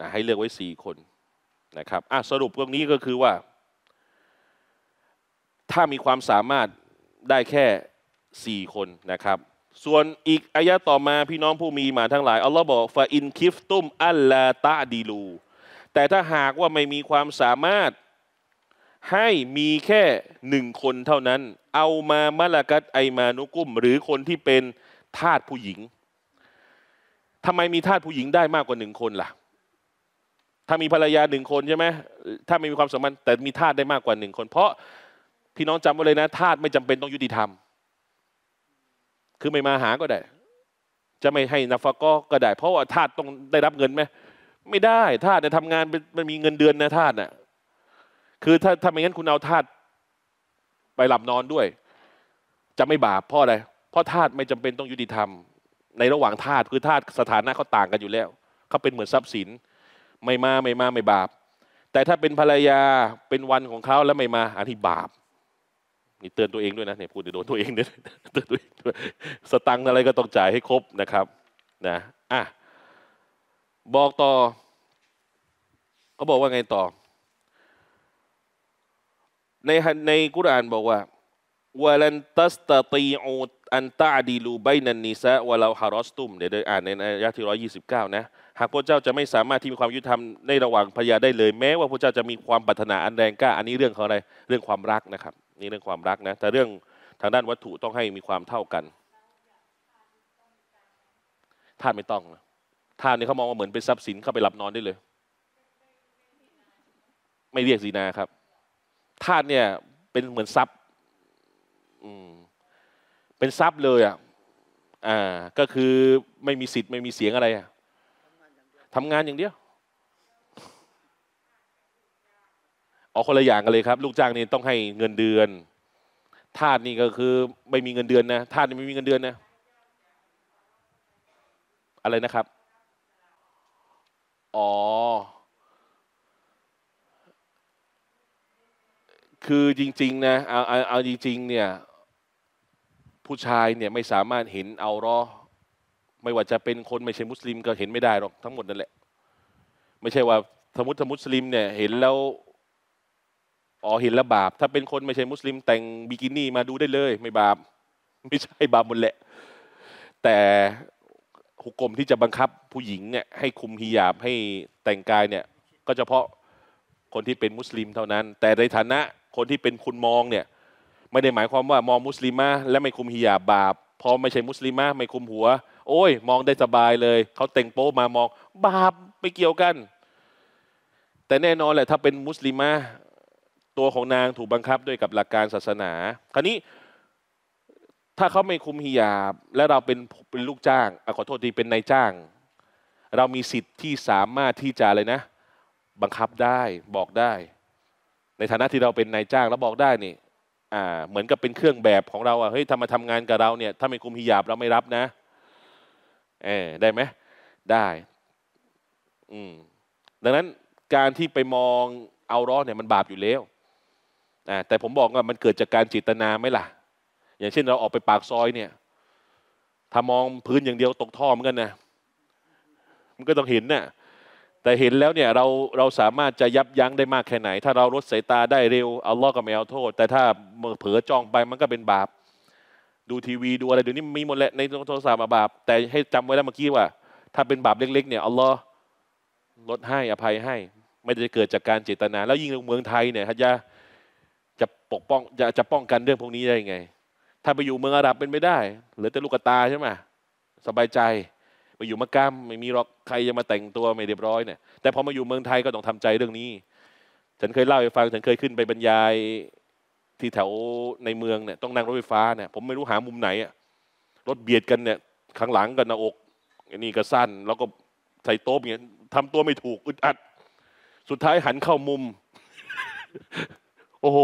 Speaker 1: นะ ให้เลือกไว้สี่คนนะครับอ่ะสรุปตรงนี้ก็คือว่า ถ้ามีความสามารถได้แค่สี่คนนะครับ ส่วนอีกอายะต่อมาพี่น้องผู้มีมาทั้งหลาย อัลลอฮ์บอกฟาอินคิฟตุมอัลลาตาดีลูแต่ถ้าหากว่าไม่มีความสามารถให้มีแค่หนึ่งคนเท่านั้น เอามามะละกัตไอมานุกุมหรือคนที่เป็นทาสผู้หญิงทำไมมีทาสผู้หญิงได้มากกว่าหนึ่งคนล่ะ ถ้ามีภรรยาหนึ่งคนใช่ไหมถ้าไม่มีความสัมพันธ์แต่มีทาสได้มากกว่าหนึ่งคน เพราะพี่น้องจำไว้เลยนะ ทาสไม่จำเป็นต้องยุติธรรม คือไม่มาหาก็ได้ จะไม่ให้นัฟก็ก็ได้ เพราะว่าทาสต้องได้รับเงินไหมไม่ได้ทาสจะทำงานมันมีเงินเดือนนะทาสเน่ะคือถ้าถ้าไม่งั้นคุณเอาธาตุไปหลับนอนด้วย จะไม่บาปเพราะอะไรเพราะธาตุไม่จำเป็นต้องยุติธรรม ในระหว่างธาตุคือธาตุสถานะเขาต่างกันอยู่แล้วเขาเป็นเหมือนทรัพย์สิน ไม่มาไม่มาไม่บาป แต่ถ้าเป็นภรรยาเป็นวันของเขาแล้วไม่มา อันนี้บาปนี่เตือนตัวเองด้วยนะเนี่ยพูดโดนตัวเองเนี่ยเตือนตัวเอง สตังอะไรก็ต้องจ่ายให้ครบนะครับนะอ่ะบอกต่อเขาบอกว่าไงต่อในในกุรานบอกว่าวลันตัสตตีอูอันตาดีลูไบนันนีซะวาลาฮารอสตุมเดี๋ยวอ่านในอายะที่ร้อยยี่สิบเก้านะ หากพระเจ้าจะไม่สามารถที่มีความยุติธรรมในระหว่างพญาได้เลย แม้ ว่าพระเจ้าจะมีความปรารถนาอันแรงกล้า อันนี้เรื่องของอะไร เรื่องความรักนะครับ นี่เรื่องความรักนะ แต่เรื่องทางด้านวัตถุต้องให้มีความเท่ากัน ท่านไม่ต้องท่านนี่เขามองว่าเหมือนเป็นทรัพย์สินเข้าไปหลับนอนได้เลย ไม่เรียกสีนาครับธาตุเนี่ย เป็นเหมือนทรัพย์เป็นทรัพย์เลย อ่ะ อ่า ก็คือไม่มีสิทธิ์ไม่มีเสียงอะไรอ่ะทำงานอย่างเดียวเอาคนละอย่างกันเลยครับ ลูกจ้างนี่ต้องให้เงินเดือน ทาสนี่ก็คือ ไม่มีเงินเดือนนะทาสนี่ไม่มีเงินเดือนนะ อะไรนะครับ อ๋อคือจริงๆนะเอาเอาเอาจริงๆเนี่ยผู้ชายเนี่ยไม่สามารถเห็นเอารอไม่ว่าจะเป็นคนไม่ใช่มุสลิมก็เห็นไม่ได้หรอกทั้งหมดนั่นแหละ ไม่ใช่ว่าสมมติมุสลิมเนี่ยเห็นแล้วอ๋อเห็นแล้วบาปถ้าเป็นคนไม่ใช่มุสลิม แต่งบิกินี่มาดูได้เลย ไม่บาปไม่ใช่บาปหมดแหละ แต่หุกกลมที่จะบังคับผู้หญิงเนี่ยให้คุมฮิญาบให้แต่งกายเนี่ย ก็เฉพาะคนที่เป็นมุสลิมเท่านั้น แต่ในฐานะคนที่เป็นคุณมองเนี่ยไม่ได้หมายความว่ามองมุสลิมะและไม่คุมฮิญาบบาปพอไม่ใช่มุสลิมะไม่คุมหัว โอ้ย มองได้สบายเลยเขาเต่งโป๊มามองบาปไปเกี่ยวกัน แต่แน่นอนแหละถ้าเป็นมุสลิมะตัวของนางถูกบังคับด้วยกับหลักการศาสนา คราวนี้ถ้าเขาไม่คุมฮิญาบ และเราเป็นเป็นลูกจ้างอขอโทษทีเป็นนายจ้าง เรามีสิทธิ์ที่สามารถที่จะเลยนะ บังคับได้บอกได้ในฐานะที่เราเป็นนายจ้าง แล้วบอกได้นี่อ่า เหมือนกับเป็นเครื่องแบบของเราอ่ะเฮ้ยทำมาทำงานกับเรา เนี่ย ถ้าไม่คุมหิยาบเราไม่รับนะเออได้ไหม ได้ อืม ดังนั้นการที่ไปมองเอาร้อนเนี่ยมันบาปอยู่แล้วอ่าแต่ผมบอกว่ามันเกิดจากการจิตนาไหมล่ะ อย่างเช่นเราออกไปปากซอยเนี่ยถ้ามองพื้นอย่างเดียวตกท่อเหมือนกันนะมันก็ต้องเห็นเนะ่ยแต่เห็นแล้วเนี่ยเราเราสามารถจะยับยั้งได้มากแค่ไหน ถ้าเราลดสายตาได้เร็วอัลลอฮ์ก็ไม่เอาโทษ แต่ถ้าเผลอจ้องไปมันก็เป็นบาป ดูทีวีดูอะไรเดี๋ยวนี้มีหมดแหละในโทรศัพท์บาป แต่ให้จำไว้แล้วเมื่อกี้ว่า ถ้าเป็นบาปเล็กๆ เนี่ยอัลลอฮ์ลดให้อภัยให้ ไม่ได้เกิดจากการเจตนา แล้วยิ่งเมืองไทยเนี่ยฮจะจะปกป้องจะจะป้องกันเรื่องพวกนี้ได้ยังไง ถ้าไปอยู่เมืองอาหรับเป็นไม่ได้เหลือแต่ลูกตาใช่ไหมสบายใจไปอยู่มักกะไม่มีหรอกใครจะมาแต่งตัวไม่เรียบร้อยเนี่ยแต่พอมาอยู่เมืองไทยก็ต้องทำใจเรื่องนี้ ฉันเคยเล่าให้ฟังฉันเคยขึ้นไปบรรยายที่แถวในเมืองเนี่ยต้องนั่งรถไฟฟ้าเนี่ย ผมไม่รู้หามุมไหนอะรถเบียดกันเนี่ยข้างหลังกันหน้าอกอันนี้ก็สั้นแล้วก็ใส่โต๊ะอย่างเงี้ยทำตัวไม่ถูกอึดอัด สุดท้ายหันเข้ามุม โอ้โห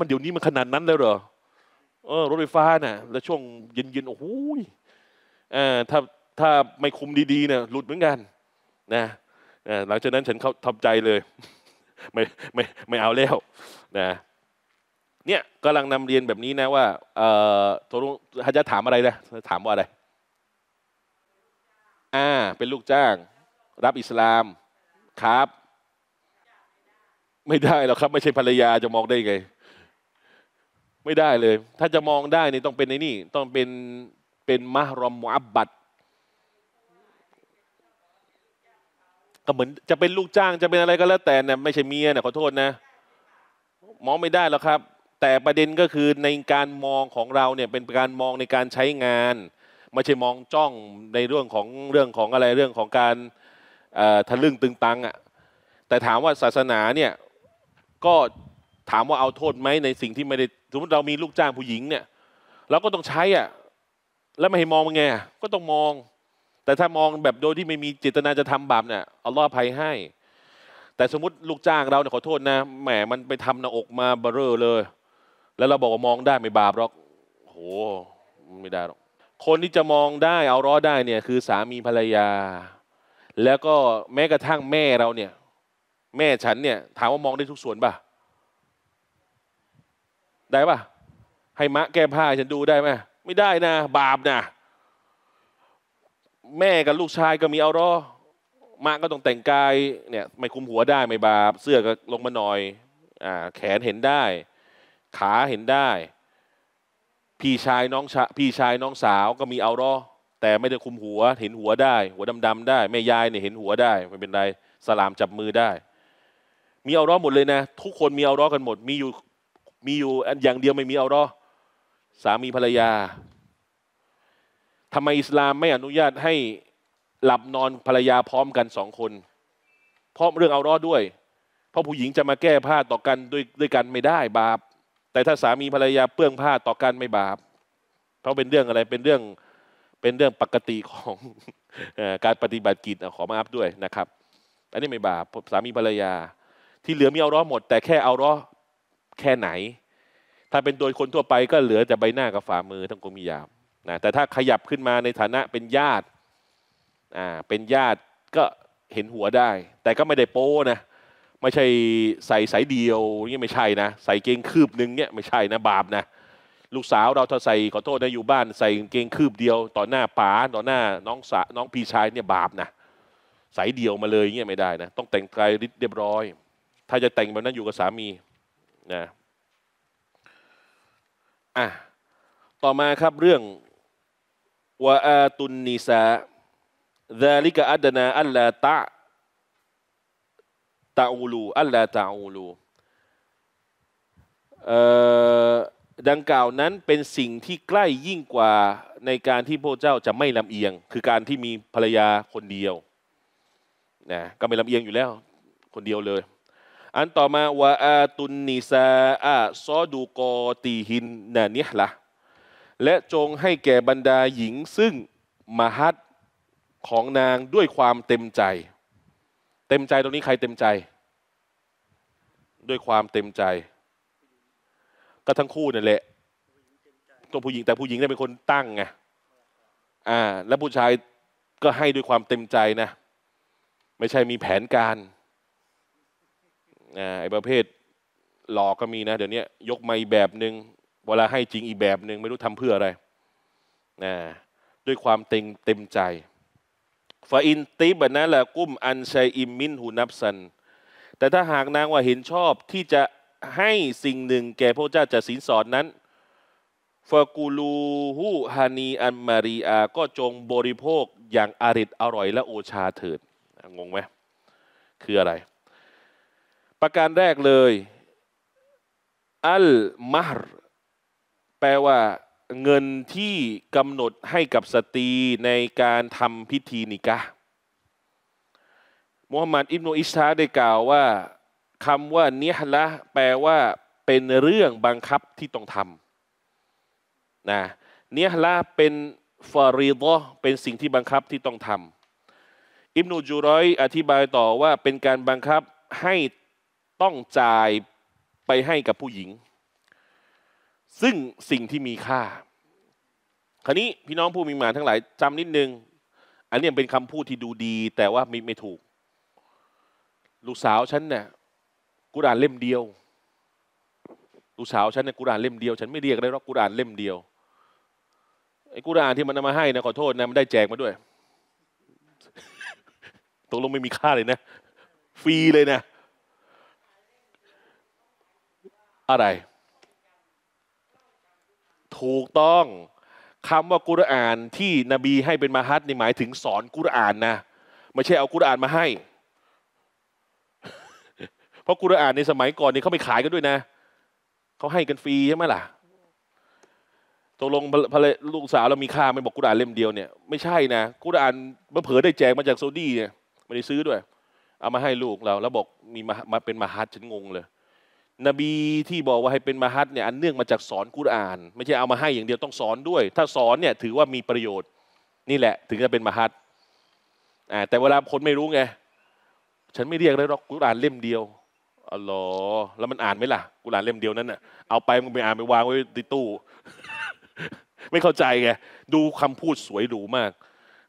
Speaker 1: มันเดี๋ยวนี้มันขนาดนั้นแล้วเหรอ เออ รถไฟฟ้าน่ะ แล้วช่วงเย็นๆโอ้โหอ่าถ้าถ้าไม่คุมดีๆเนี่ยหลุดเหมือนกัน นะนะหลังจากนั้นฉันเขาทำใจเลย ไม่ไม่ไม่เอาแล้วนะ เนี่ยกำลังนำเรียนแบบนี้นะว่า เอ่อตกลงฮะจะถามอะไรนะถามว่าอะไร อ่า เป็นลูกจ้าง รับอิสลามครับ ไม่ได้หรอกครับ ไม่ใช่ภรรยาจะมองได้ไง ไม่ได้เลย ถ้าจะมองได้นี่ต้องเป็นในนี่ ต้องเป็นเป็นมหรอมอับบัตก็เหมือนจะเป็นลูกจ้างจะเป็นอะไรก็แล้วแต่น่ะไม่ใช่เมียเนี่ยขอโทษนะมองไม่ได้หรอกครับ แต่ประเด็นก็คือในการมองของเราเนี่ยเป็นการมองในการใช้งาน ไม่ใช่มองจ้องในเรื่องของเรื่องของอะไรเรื่องของการทะลึ่งตึงตังอะ่ะแต่ถามว่าศาสนาเนี่ยก็ถามว่าเอาโทษไหมในสิ่งที่ไม่ได้สมมติเรามีลูกจ้างผู้หญิงเนี่ยเราก็ต้องใช้อ่ะแล้วไม่ให้มองเป็นไงก็ต้องมองแต่ถ้ามองแบบโดยที่ไม่มีเจตนาจะทำบาปเนี่ยอัลลอฮ์ภัยให้ แต่สมมติลูกจ้างเราเนี่ยขอโทษนะแหมมันไปทำหน้าอกมาเบอเลย แล้วเราบอกว่ามองได้ไม่บาปหรอกโหไม่ได้หรอกคนที่จะมองได้เอาร้อได้เนี่ย คือสามีภรรยา แล้วก็แม้กระทั่งแม่เราเนี่ย แม่ฉันเนี่ย ถามว่ามองได้ทุกส่วนป่ะได้ป่ะให้มะแก้ผ้าฉันดูได้ไหมไม่ได้นะบาปนะแม่กับลูกชายก็มีเอารอ มาก็ต้องแต่งกายเนี่ย ไม่คุมหัวได้ไม่บาปเสื้อก็ลงมาหน่อยอ่าแขนเห็นได้ขาเห็นได้ พี่ชายน้องชาพี่ชายน้องสาวก็มีเอารอ แต่ไม่ได้คุมหัว เห็นหัวได้หัวดำๆได้แม่ยายเนี่ยเห็นหัวได้ไม่เป็นไรสลามจับมือได้ มีเอารอหมดเลยนะทุกคนมีเอารอกันหมด มีอยู่มีอยู่อย่างเดียวไม่มีเอารอ สามีภรรยาทำไมอิสลามไม่อนุญาตให้หลับนอนภรรยาพร้อมกันสองคนเพราะเรื่องเอารอดด้วย เพราะผู้หญิงจะมาแก้ผ้าต่อกันด้วยด้วยกันไม่ได้บาป แต่ถ้าสามีภรรยาเปื้องผ้าต่อกันไม่บาป เพราะเป็นเรื่องอะไรเป็นเรื่องเป็นเรื่องปกติของการปฏิบัติกิจขอมาอัพด้วยนะครับอันนี้ไม่บาปสามีภรรยา ที่เหลือมีเอาร้อหมด แต่แค่เอารอแค่ไหน ถ้าเป็นโดยคนทั่วไปก็เหลือแต่ใบหน้ากับฝ่ามือทั้งกลมมียาวนะแต่ถ้าขยับขึ้นมาในฐานะเป็นญาติอ่าเป็นญาติก็เห็นหัวได้ แต่ก็ไม่ได้โป้นะไม่ใช่ใส่สายเดียวนี่ไม่ใช่นะใส่เกงคืบหนึ่งเนี่ยไม่ใช่นะบาปนะลูกสาวเราถ้าใส่ขอโทษนะอยู่บ้าน ใส่เกงคืบเดียว ต่อหน้าป๋าต่อหน้าน้องสะน้องพี่ชายเนี่ยบาปนะสายเดียวมาเลยเนี่ยไม่ได้นะ ต้องแต่งกายริดเรียบร้อย ถ้าจะแต่งแบบนั้นอยู่กับสามีนะอ่ะต่อมาครับเรื่องวะอาตุนนิสาดาลิกะอัดนาอัลลาตะตะอูลู อัลลาตะอูลูดังกล่าวนั้นเป็นสิ่งที่ใกล้ยิ่งกว่าในการที่พระเจ้าจะไม่ลำเอียง คือการที่มีภรรยาคนเดียว นะ ก็ไม่ลำเอียงอยู่แล้ว คนเดียวเลย อันต่อมาวาอาตุนนิซาอาซอดูกอตีหินนะเนียละและจงให้แก่บรรดาหญิงซึ่ง มหัดของนางด้วยความเต็มใจ เต็มใจ ตรงนี้ใครเต็มใจ ด้วยความเต็มใจ ก็ทั้งคู่นั่นแหละตัวผู้หญิงแต่ผู้หญิงได้เป็นคนตั้งไงอ่า และผู้ชายก็ให้ด้วยความเต็มใจนะไม่ใช่มีแผนการอ่าไอ้ประเภทหลอกก็มีนะ เดี๋ยวนี้ยกไม่แบบหนึ่งเวลาให้จริงอีกแบบหนึ่งไม่รู้ทำเพื่ออะไรนะด้วยความเต็มเต็มใจฟาอินติบนะละกุ้มอันชัยอิมมินหูนับสัน แต่ถ้าหากนางว่าเห็นชอบที่จะให้สิ่งหนึ่งแก่พระเจ้าจะสินสอดนั้นฟากูลูฮูฮานีอันมารีอาก็จงบริโภคอย่างอริดอร่อยและโอชาเถิด งงไหมคืออะไร ประการแรกเลย อัลมารแปลว่าเงินที่กำหนดให้กับสตรีในการทำพิธีนิกะมูฮัมหมัดอิบนุอิชาได้กล่าวว่าคำว่าเนียละแปลว่า เป็นเรื่องบังคับที่ต้องทำนะเนียละเป็นฟารีดอเป็นสิ่งที่บังคับที่ต้องทำอิบนุจูรอยอธิบายต่อว่า เป็นการบังคับให้ต้องจ่ายไปให้กับผู้หญิงซึ่งสิ่งที่มีค่า คราวนี้พี่น้องผู้มีมาทั้งหลายจำนิดนึง อันนี้เป็นคำพูดที่ดูดี แต่ว่าไม่ไมถูก ลูกสาวฉันเนี่ยกุ่านเล่มเดียว ลูกสาวฉันเนี่ยกุ่านเล่มเดียว ฉันไม่เรียกได้หรอกกุ่านเล่มเดียว ไอ้กุ่านที่มันนำมาให้นะขอโทษนะมันได้แจกมาด้วยตกลงไม่มีค่าเลยนะฟรีเลยนะ อะไรถูกต้องคำว่ากุรอานที่นบีให้เป็นมาฮัดนี่หมายถึงสอนกุรอานนะไม่ใช่เอากุรอานมาให้ เพราะกุรอานในสมัยก่อนนี่เขาไม่ขายกันด้วยนะเขาให้กันฟรีใช่ไหมล่ะตกลงพระลูกสาวเรามีค่าไม่บอกกุรอานเล่มเดียวเนี่ยไม่ใช่นะกุรอานมันเผอได้แจกมาจากโซดี้เนี่ยไม่ได้ซื้อด้วยเอามาให้ลูกเราแล้วบอกมีมาเป็นมาฮัดฉันงงเลยนบีที่บอกว่าให้เป็นมหัตเนี่ยอันเนื่องมาจากสอนกุรอาน ไม่ใช่เอามาให้อย่างเดียวต้องสอนด้วย ถ้าสอนเนี่ยถือว่ามีประโยชน์นี่แหละ ถึงจะเป็นมหัดแต่เวลาคนไม่รู้ไงฉันไม่เรียกเลยหรอกกุรอานเล่มเดียวอ๋อแล้วมันอ่านไหมล่ะกุรานเล่มเดียวนั้นอ่ะ เอาไปมันไปอ่านไปวางไว้ในตู้ ไม่เข้าใจไงดูคำพูดสวยหรูมาก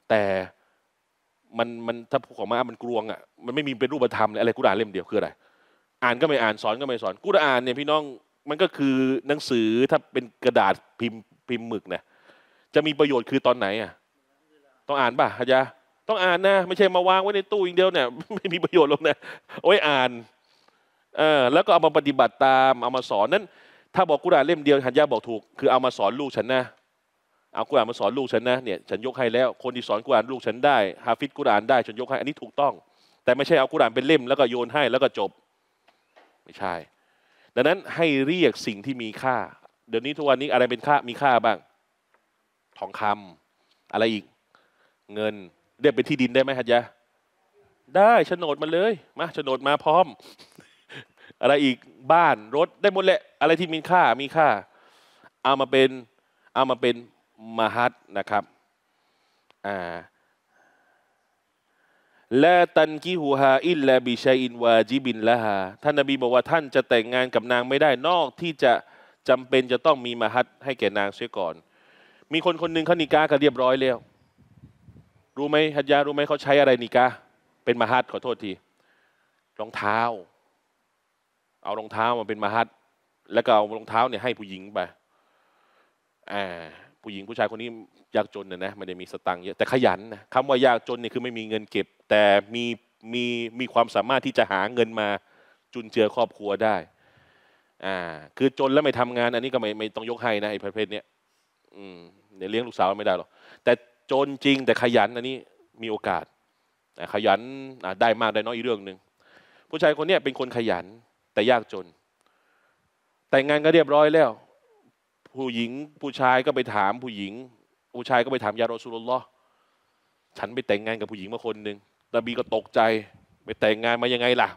Speaker 1: แต่มันมันถ้าพูดของมามันกลวงอ่ะ มันไม่มีเป็นรูปธรรมอะไรกุรานเล่มเดียวคืออะไรอ่านก็ไม่อ่านสอนก็ไม่สอนกุรอานเนี่ยพี่น้องมันก็คือหนังสือถ้าเป็นกระดาษพิมพ์พิมพ์หมึกเนี่ยจะมีประโยชน์คือตอนไหนอ่ะต้องอ่านป่ะฮะยะต้องอ่านนะ ไม่ใช่มาวางไว้ในตู้อย่างเดียวเนี่ยไม่มีประโยชน์หรอกนะ โอ้ยอ่านเออแล้วก็เอามาปฏิบัติตามเอามาสอนนั้น ถ้าบอกกุรอานเล่มเดียวฮันยาบอกถูก คือเอามาสอนลูกฉันนะ เอากุรอานมาสอนลูกฉันนะ เนี่ย ฉันยกให้แล้ว คนที่สอนกุรอานลูกฉันได้ฮาฟิดกุรอานได้ ฉันยกให้อันนี้ถูกต้อง แต่ไม่ใช่เอากุรอานเป็นเล่มแล้วก็โยนให้แล้วก็จบไม่ใช่ ดังนั้นให้เรียกสิ่งที่มีค่า เดี๋ยวนี้ทุกวันนี้อะไรเป็นค่ามีค่าบ้าง ทองคำ อะไรอีก เงิน เรียกเป็นที่ดินได้ไหมฮัจยะ ได้โฉนดมาเลย มาโฉนดมาพร้อม อะไรอีก บ้านรถได้หมดแหละ อะไรที่มีค่า มีค่า เอามาเป็น เอามาเป็นมหัตนะครับ อ่าละตันกิฮูฮาอิลลาบิชัยอิน วาจิบินละฮาท่านนบีบอกว่าท่านจะแต่งงานกับนางไม่ได้นอกที่จะจำเป็นจะต้องมีมาฮัดให้แก่นางเสียก่อน มีคนคนหนึ่งเขานิกากันเรียบร้อยแล้ว รู้ไหมฮัจยารู้ไหมเขาใช้อะไรนิกาเป็นมาฮัดขอโทษที รองเท้า เอารองเท้ามาเป็นมาฮัดแล้วก็เอารองเท้าเนี่ยให้ผู้หญิงไปอ่าผู้หญิงผู้ชายคนนี้ ยากจนนะนะไม่ได้มีสตังค์เยอะแต่ขยันนะคำว่ายากจนนี่คือไม่มีเงินเก็บ แต่มีมีมีความสามารถที่จะหาเงินมาจุนเจือครอบครัวได้อ่าคือจนแล้วไม่ทำงานอันนี้ก็ไม่ไม่ต้องยกให้นะไอ้ประเภทเนี้ยอืมเดี๋ยวเลี้ยงลูกสาวไม่ได้หรอกแต่จนจริงแต่ขยันอันนี้มีโอกาสขยันได้มากได้น้อยอีกเรื่องหนึ่งผู้ชายคนนี้เป็นคนขยันแต่ยากจน แต่งงานก็เรียบร้อยแล้วผู้หญิงผู้ชายก็ไปถามผู้หญิง ผู้ชายก็ไปถามยาโรสุลลอฮ์ฉันไปแต่งงานกับผู้หญิงมาคนหนึ่งนบีก็ตกใจไปแต่งงานมายังไงล่ะ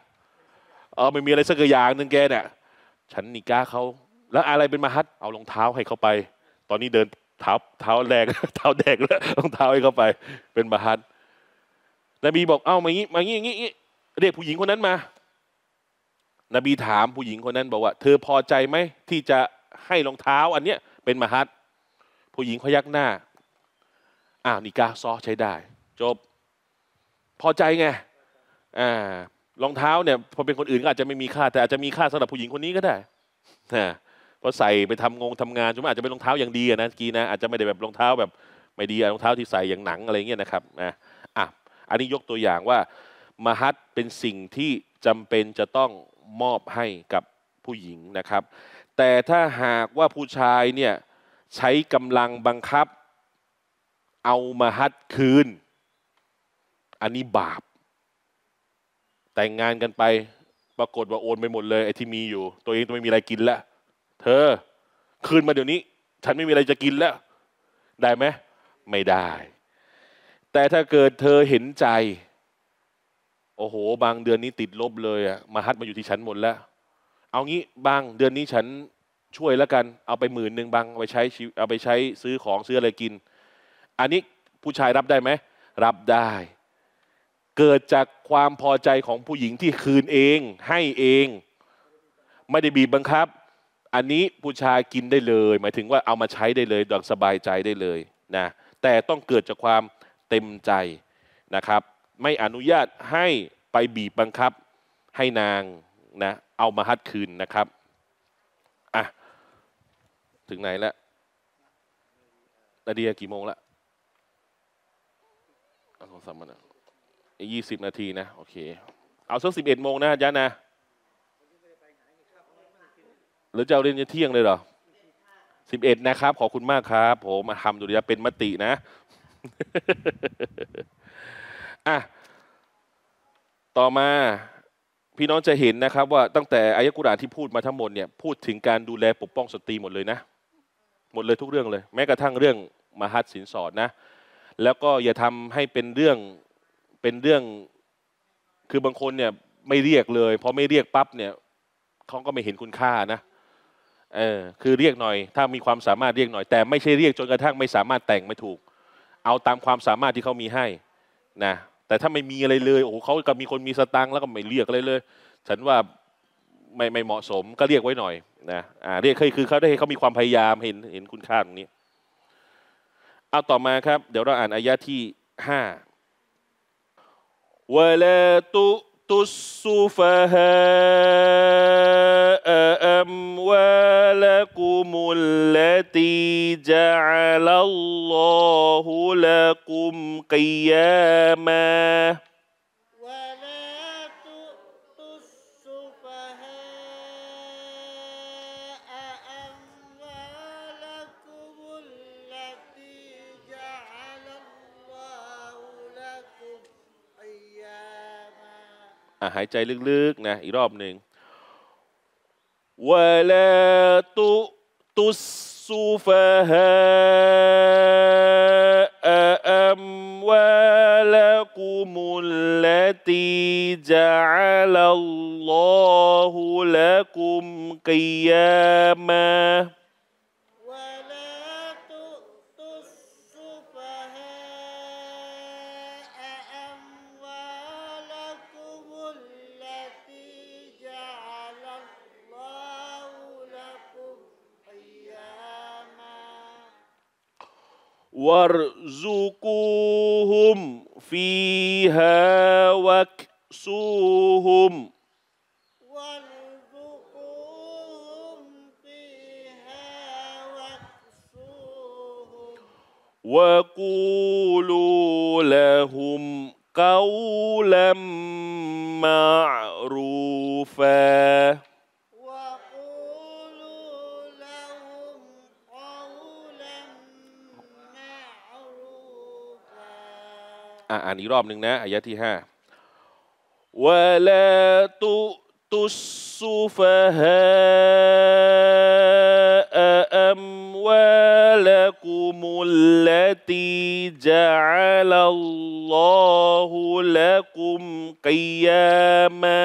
Speaker 1: เออไม่มีอะไรสักอย่างหนึ่งแกเนี่ยฉันนิก้าเขาแล้วอะไรเป็นมาฮัดเอารองเท้าให้เขาไป ตอนนี้เดินเท้าเท้าแรงเท้าแดงแล้วรองเท้าให้เขาไป เป็นมาฮัดนบีบอกเอ้ามางี้มางี้อย่างงี้เรียกผู้หญิงคนนั้นมานบีถามผู้หญิงคนนั้นบอกว่า เธอพอใจไหมที่จะให้รองเท้า อันเนี้ย เป็นมหัตผู้หญิงพยักหน้าอ้าวนิกาซอใช้ได้จบ พอใจไงอ่ารองเท้าเนี่ยพอเป็นคนอื่นก็อาจจะไม่มีค่า แต่อาจจะมีค่าสำหรับผู้หญิงคนนี้ก็ได้นะพราะใส่ไปทำงงทำงานจชมอาจจะเป็นรองเท้าอย่างดีนะกีนะอาจจะไม่ได้แบบรองเท้าแบบไม่ดีรองเท้าที่ใส่อย่างหนังอะไรเงี้ยนะครับนะอ่ะอันนี้ยกตัวอย่างว่ามหัตเป็นสิ่งที่จำเป็นจะต้องมอบให้กับผู้หญิงนะครับแต่ถ้าหากว่าผู้ชายเนี่ยใช้กำลังบังคับ เอามาฮัดคืน อันนี้บาป แต่งงานกันไปปรากฏว่าโอนไปหมดเลยไอ้ที่มีอยู่ ตัวเองตัวไม่มีอะไรกินแล้วเธอคืนมาเดี๋ยวนี้ ฉันไม่มีอะไรจะกินแล้วได้ไหมไม่ได้ แต่ถ้าเกิดเธอเห็นใจ โอ้โหบางเดือนนี้ ติดลบเลยอะมาฮัดมาอยู่ที่ฉันหมดแล้วเอางี้บางเดือนนี้ฉันช่วยแล้วกันเอาไปหมื่นหนึ่งบางเอาไปใช้เอาไปใช้ซื้อของซื้ออะไรกิน อันนี้ผู้ชายรับได้ไหมรับได้ เกิดจากความพอใจของผู้หญิงที่คืนเอง ให้เอง ไม่ได้บีบบังคับ อันนี้ผู้ชายกินได้เลย หมายถึงว่าเอามาใช้ได้เลยดังสบายใจได้เลยนะแต่ต้องเกิดจากความเต็มใจนะครับ ไม่อนุญาตให้ไปบีบบังคับให้นางนะเอามาฮัดคืนนะครับอ่ะถึงไหนแล้วนาเดียกี่โมงละเอาสองสามวันยี่สิบนาทีนะโอเค เอาสักสิบเอ็ดโมงนะยันนะหรือจะเรียนเที่ยงเลยเหรอสิบเอ็ดนะครับขอบคุณมากครับผมมาทำดุริยาเป็นมตินะอ่ะต่อมาพี่น้องจะเห็นนะครับ ว่าตั้งแต่อายะกุรานที่พูดมาทั้งหมดเนี่ยพูดถึงการดูแลปกป้องสตรีหมดเลยนะ หมดเลยทุกเรื่องเลย แม้กระทั่งเรื่องมหัศสินสอดนะ แล้วก็อย่าทำให้เป็นเรื่องเป็นเรื่องคือบางคนเนี่ยไม่เรียกเลยเพอไม่เรียกปั๊บเนี่ยเขาก็ไม่เห็นคุณค่านะเออคือเรียกหน่อย ถ้ามีความสามารถเรียกหน่อยแต่ไม่ใช่เรียกจนกระทั่ง ไม่สามารถแต่งไม่ถูก เอาตามความสามารถที่เขามีให้นะแต่ถ้าไม่มีอะไรเลย โอ้โหเขาก็มีคนมีสตังค์แล้วก็ไม่เรียกอะไรเลย ฉันว่า ไม่ไม่เหมาะสมก็เรียกไว้หน่อยนะอ่าเรียกเคยคือเขาได้เขามีความพยายามเห็นเห็นคุณค่าตรงนี้เอาต่อมาครับเดี๋ยวเราอ่านอายะที่ห้าวะลาตุตุสซูฟะฮา أموالكم التي جعل الله لكم قياما ولا تؤتوا السفهاء
Speaker 2: أموالكم التي جعل الله
Speaker 1: لكم قياما หายใจลึกๆนะอีกรอบหนึ่ง ولا تؤتوا السفهاء أموالكم التي جعل الله لكم قياماً وارزقوهم فيها واكسوهم وقولوا لهم قولا معروفا อ่านอีกรอบหนึ่งนะอายะที่ห้าวลาตุตุสุฟะฮะอัมวาลกุมุลลตีจัลลัลลอฮุลักุมกิยามะ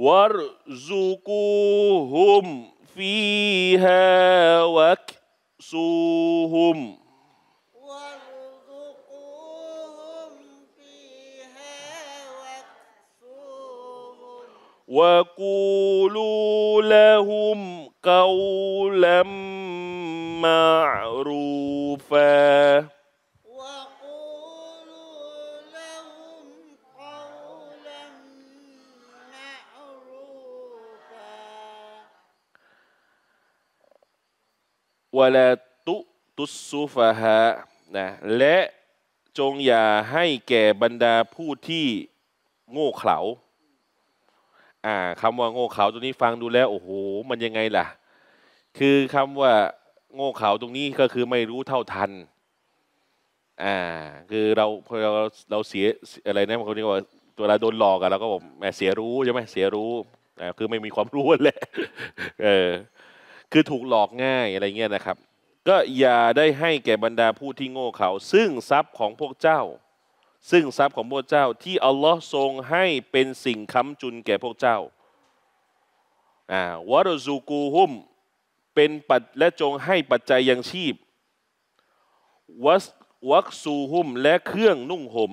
Speaker 1: وارزقوهم فيها واكسوهم وقولوا لهم قولا معروفا วลาตุตุสุฟะฮะนะ และจงอย่าให้แก่บรรดาผู้ที่โง่เขลาอ่าคำว่าโง่เขลาตรงนี้ฟังดูแล้วโอ้โห มันยังไงล่ะ คือคำว่าโง่เขลาตรงนี้ก็คือไม่รู้เท่าทัน อ่า คือเราเราเราเสียอะไรนะบางคนนี่ว่าตัวเราโดนหลอกอะเราก็บอกแหมเสียรู้ใช่ไหมเสียรู้อ่าคือไม่มีความรู้เลยเออคือถูกหลอกง่ายอะไรเงี้ยนะครับ ก็อย่าได้ให้แก่บรรดาผู้ที่โง่เขาซึ่งทรัพย์ของพวกเจ้า ซึ่งทรัพย์ของพวกเจ้า ที่อัลลอฮ์ทรงให้เป็นสิ่งค้ำจุนแก่พวกเจ้าอ่าวารซูกูฮุม เป็นปัดและจงให้ปัจจัยยังชีพวัสวักซูฮุม และเครื่องนุ่งห่ม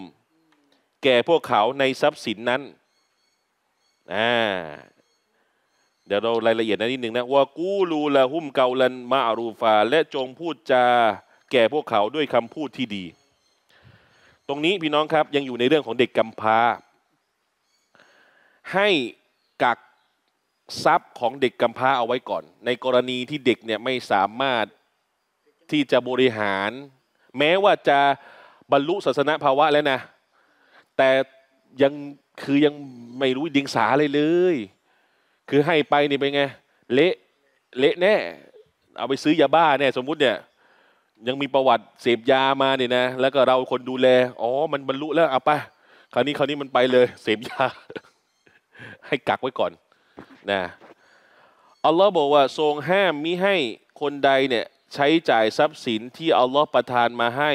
Speaker 1: แก่พวกเขาในทรัพย์สินนั้น อ่าเดี๋ยวเรารายละเอียดนะนิดหนึ่งนะว่ากูลูละหุมเกาลันมาอารูฟา และจงพูดจาแก่พวกเขาด้วยคำพูดที่ดี ตรงนี้พี่น้องครับ ยังอยู่ในเรื่องของเด็กกำพร้า ให้กักทรัพย์ของเด็กกำพร้าเอาไว้ก่อน ในกรณีที่เด็กเนี่ยไม่สามารถที่จะบริหาร แม้ว่าจะบรรลุศาสนาภาวะแล้วนะ แต่ยังคือยังไม่รู้ดิงสาเลยเลยคือให้ไปนี่เป็นไงเละเละแน่ เอาไปซื้อยาบ้าแน่สมมุติเนี่ย ยังมีประวัติเสพยามาเนี่ยนะแล้วก็เราคนดูแล อ๋อ มันบรรลุแล้วเอาไปคราวนี้คราวนี้มันไปเลย เสพยา ให้กักไว้ก่อนนะอัลลอฮ์บอกว่า ทรงห้ามมิให้คนใดเนี่ย ใช้จ่ายทรัพย์สินที่อัลลอฮ์ประทานมาให้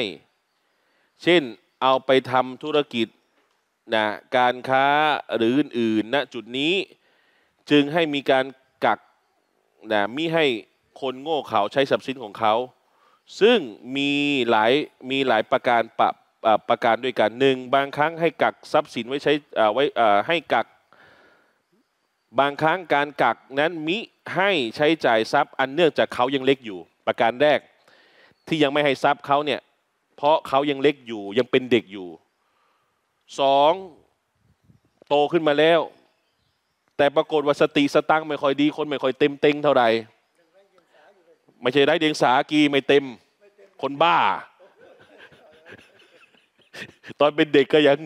Speaker 1: เช่นเอาไปทำธุรกิจนะการค้าหรืออื่นๆณนะจุดนี้จึงให้มีการกัก นะ มิให้คนโง่เขาใช้ทรัพย์สินของเขา ซึ่งมีหลาย มีหลายประการปะประการด้วยกันหนึ่ง บางครั้งให้กักทรัพย์สินไว้ใช้ไว้ให้กัก บางครั้งการกักนั้นมิ ให้ใช้จ่ายทรัพย์อันเนื่องจากเขายังเล็กอยู่ ประการแรก ที่ยังไม่ให้ทรัพย์เขาเนี่ย เพราะเขายังเล็กอยู่ ยังเป็นเด็กอยู่ สองโตขึ้นมาแล้วแต่ปรากฏว่าสติสตังไม่ค่อยดีคนไม่ค่อยเต็มเต็งเท่าไหร่ไม่ใช่ได้เดียงสากีไม่เต็ม คนบ้า ตอนเป็นเด็กก็ยัง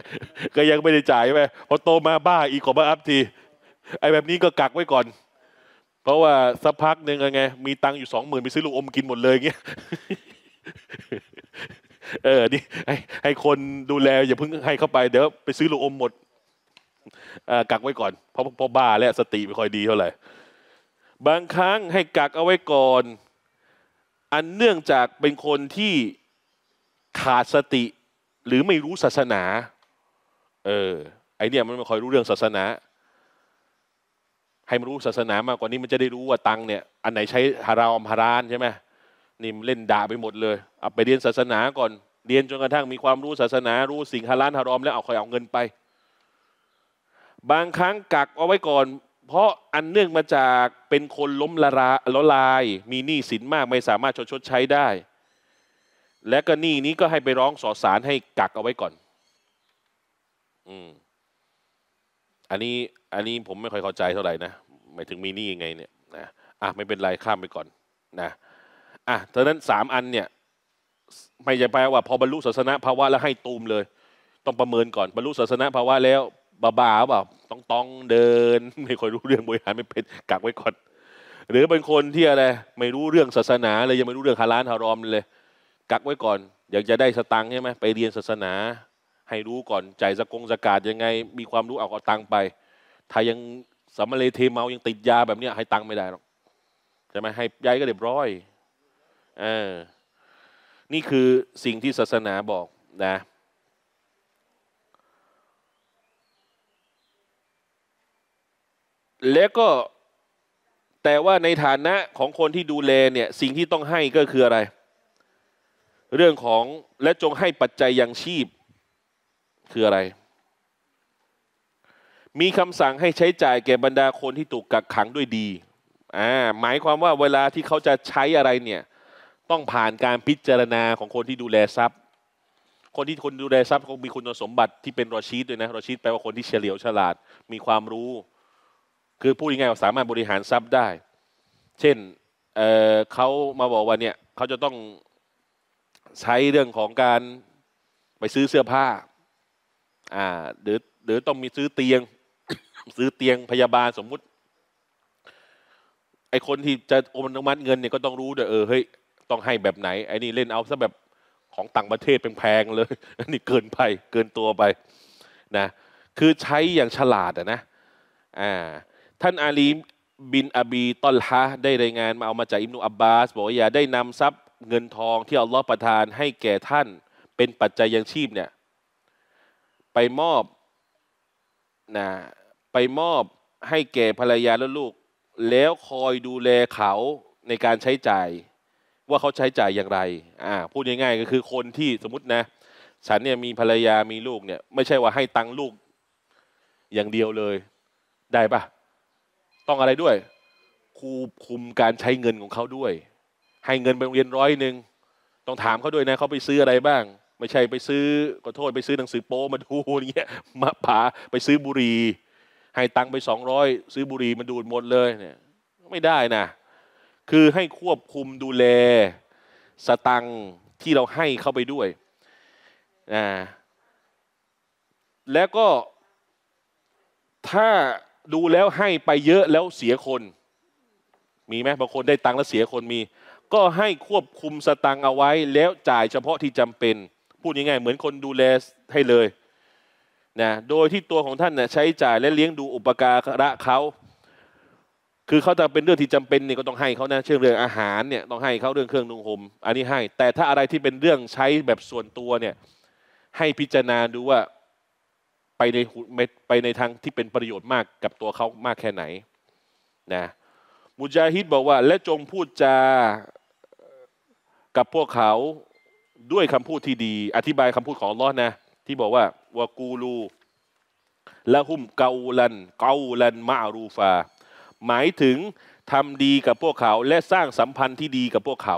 Speaker 1: ก็ยังไม่ได้จ่ายไปพอโตมาบ้าอีกกว่ามาอัพที ไอ้แบบนี้ก็กักไว้ก่อน เพราะว่าสักพักหนึ่งไงมีตังอยู่สองหมื่นไปซื้อลูกอมกินหมดเลยเงี้ยเออนี่ให้คนดูแลอย่าเพิ่งให้เข้าไป เดี๋ยวไปซื้อลูกอมหมดกักไว้ก่อนเพราะพ่อบ้าและสติไม่ค่อยดีเท่าไหร่ บางครั้งให้กักเอาไว้ก่อน อันเนื่องจากเป็นคนที่ขาดสติหรือไม่รู้ศาสนา เออไอเนี่ยมันไม่ค่อยรู้เรื่องศาสนา ให้มันรู้ศาสนามากกว่านี้มันจะได้รู้ว่าตังเนี่ย อันไหนใช้ฮารามฮารานใช่ไหมนี่เล่นด่าไปหมดเลยเอาไปเรียนศาสนาก่อน เรียนจนกระทั่งมีความรู้ศาสนารู้สิ่งฮารานฮารอมแล้ว เอาคอยเอาเงินไปบางครั้งกักเอาไว้ก่อน เพราะอันเนื่องมาจากเป็นคนล้มละลาละลาย มีหนี้สินมาก ไม่สามารถชดใช้ได้ และก็หนี้นี้ก็ให้ไปร้องสอสารให้กักเอาไว้ก่อน อืมอันนี้ อันนี้ผมไม่ค่อยเข้าใจเท่าไหร่นะหมายถึงมีหนี้ยังไง เนี่ย นะอ่ะไม่เป็นไร ข้ามไปก่อน นะอ่ะเท่านั้นสามอันเนี่ย ไม่จะแปลว่าพอบรรลุศาสนาภาวะแล้วให้ตูมเลย ต้องประเมินก่อนบรรลุศาสนาภาวะแล้วบ้าๆเปล่าต้องต้องเดิน ไม่ค่อยรู้เรื่องบริหารไม่เป็นกักไว้ก่อน หรือเป็นคนที่อะไรไม่รู้เรื่องศาสนา เลยยังไม่รู้เรื่องฮาลานฮารอม เลยกักไว้ก่อน อยากจะได้สตังค์ใช่ไหมไปเรียนศาสนา ให้รู้ก่อนจ่ายสกงสกาดยังไง มีความรู้เอาเอาตังค์ไปถ้ายังสำมะเลเทเมายังติดยาแบบนี้ให้ตังค์ไม่ได้หรอกใช่ไหมให้ย้ายก็เรียบร้อยเออนี่คือสิ่งที่ศาสนาบอก นะแล้วก็แต่ว่าในฐานะของคนที่ดูแลเนี่ยสิ่งที่ต้องให้ก็คืออะไร เรื่องของและจงให้ปัจจัยยังชีพคืออะไร มีคำสั่งให้ใช้จ่ายแก่บรรดาคนที่ถูกกักขังด้วยดีอ่าหมายความว่าเวลาที่เขาจะใช้อะไรเนี่ย ต้องผ่านการพิจารณาของคนที่ดูแลทรัพย์ คนที่คนดูแลทรัพย์คงมีคุณสมบัติที่เป็นรอชีดด้วยนะรอชีดแปลว่าคนที่เฉลียวฉลาดมีความรู้คือพูดง่ายสามารถบริหารทรัพย์ได้ เช่นเเขามาบอกว่าเนี่ย เขาจะต้องใช้เรื่องของการไปซื้อเสื้อผ้า อ่า หรือหรือต้องมีซื้อเตียง ซื้อเตียงพยาบาลสมมุติ ไอคนที่จะโอนอนุมัติเงินเนี่ยก็ต้องรู้เด้อเออเฮ้ยต้องให้แบบไหนไอนี่เล่นเอาซะแบบของต่างประเทศแพงเลยนี่เกินไปเกินตัวไปนะคือใช้อย่างฉลาดอะนะอ่าท่านอาลีบินอบีตอลฮะได้รายงานมาเอามาจากอิมนุอับบาส บอกว่าอย่าได้นำทรัพย์เงินทองที่อัลลอฮ์ประทานให้แก่ท่านเป็นปัจจัยยังชีพเนี่ย ไปมอบนะไปมอบให้แก่ภรรยาและลูก แล้วคอยดูแลเขาในการใช้จ่ายว่าเขาใช้จ่ายอย่างไรอ่าพูดง่าย ๆ ก็คือคนที่สมมตินะฉันเนี่ยมีภรรยามีลูกเนี่ย ไม่ใช่ว่าให้ตังลูกอย่างเดียวเลยได้ปะต้องอะไรด้วยคูคุมการใช้เงินของเขาด้วย ให้เงินไปโรงเรียนร้อยหนึ่งต้องถามเขาด้วยนะเขาไปซื้ออะไรบ้าง ไม่ใช่ไปซื้อขอโทษไปซื้อหนังสือโป้มาดูอย่างเงี้ยมาผาไปซื้อบุหรี่ให้ตังค์ไปสองร้อยซื้อบุหรี่มาดูดหมดเลย เนี่ย ไม่ได้นะคือให้ควบคุมดูแลสตังที่เราให้เข้าไปด้วยนะแล้วก็ถ้าดูแล้วให้ไปเยอะแล้วเสียคน มีไหมบางคนได้ตังค์แล้วเสียคนมี ก็ให้ควบคุมสตังค์เอาไว้ แล้วจ่ายเฉพาะที่จำเป็น พูดง่ายๆเหมือนคนดูแลให้เลยนะ โดยที่ตัวของท่านเนี่ยใช้จ่ายและเลี้ยงดูอุปการะเขา คือเขาจะเป็นเรื่องที่จำเป็นเนี่ยก็ต้องให้เขานะเช่นเรื่องอาหารเนี่ยต้องให้เขาเรื่องเครื่องนุ่งห่มอันนี้ให้ แต่ถ้าอะไรที่เป็นเรื่องใช้แบบส่วนตัวเนี่ย ให้พิจารณาดูว่าไปในไปในทางที่เป็นประโยชน์มากกับตัวเขามากแค่ไหนนะ มุจาฮิดบอกว่า และจงพูดจากับพวกเขาด้วยคำพูดที่ดี อธิบายคำพูดของลอนะที่บอกว่าวากูลูละหุมเกาลันเกาลันมารูฟา หมายถึงทำดีกับพวกเขาและสร้างสัมพันธ์ที่ดีกับพวกเขา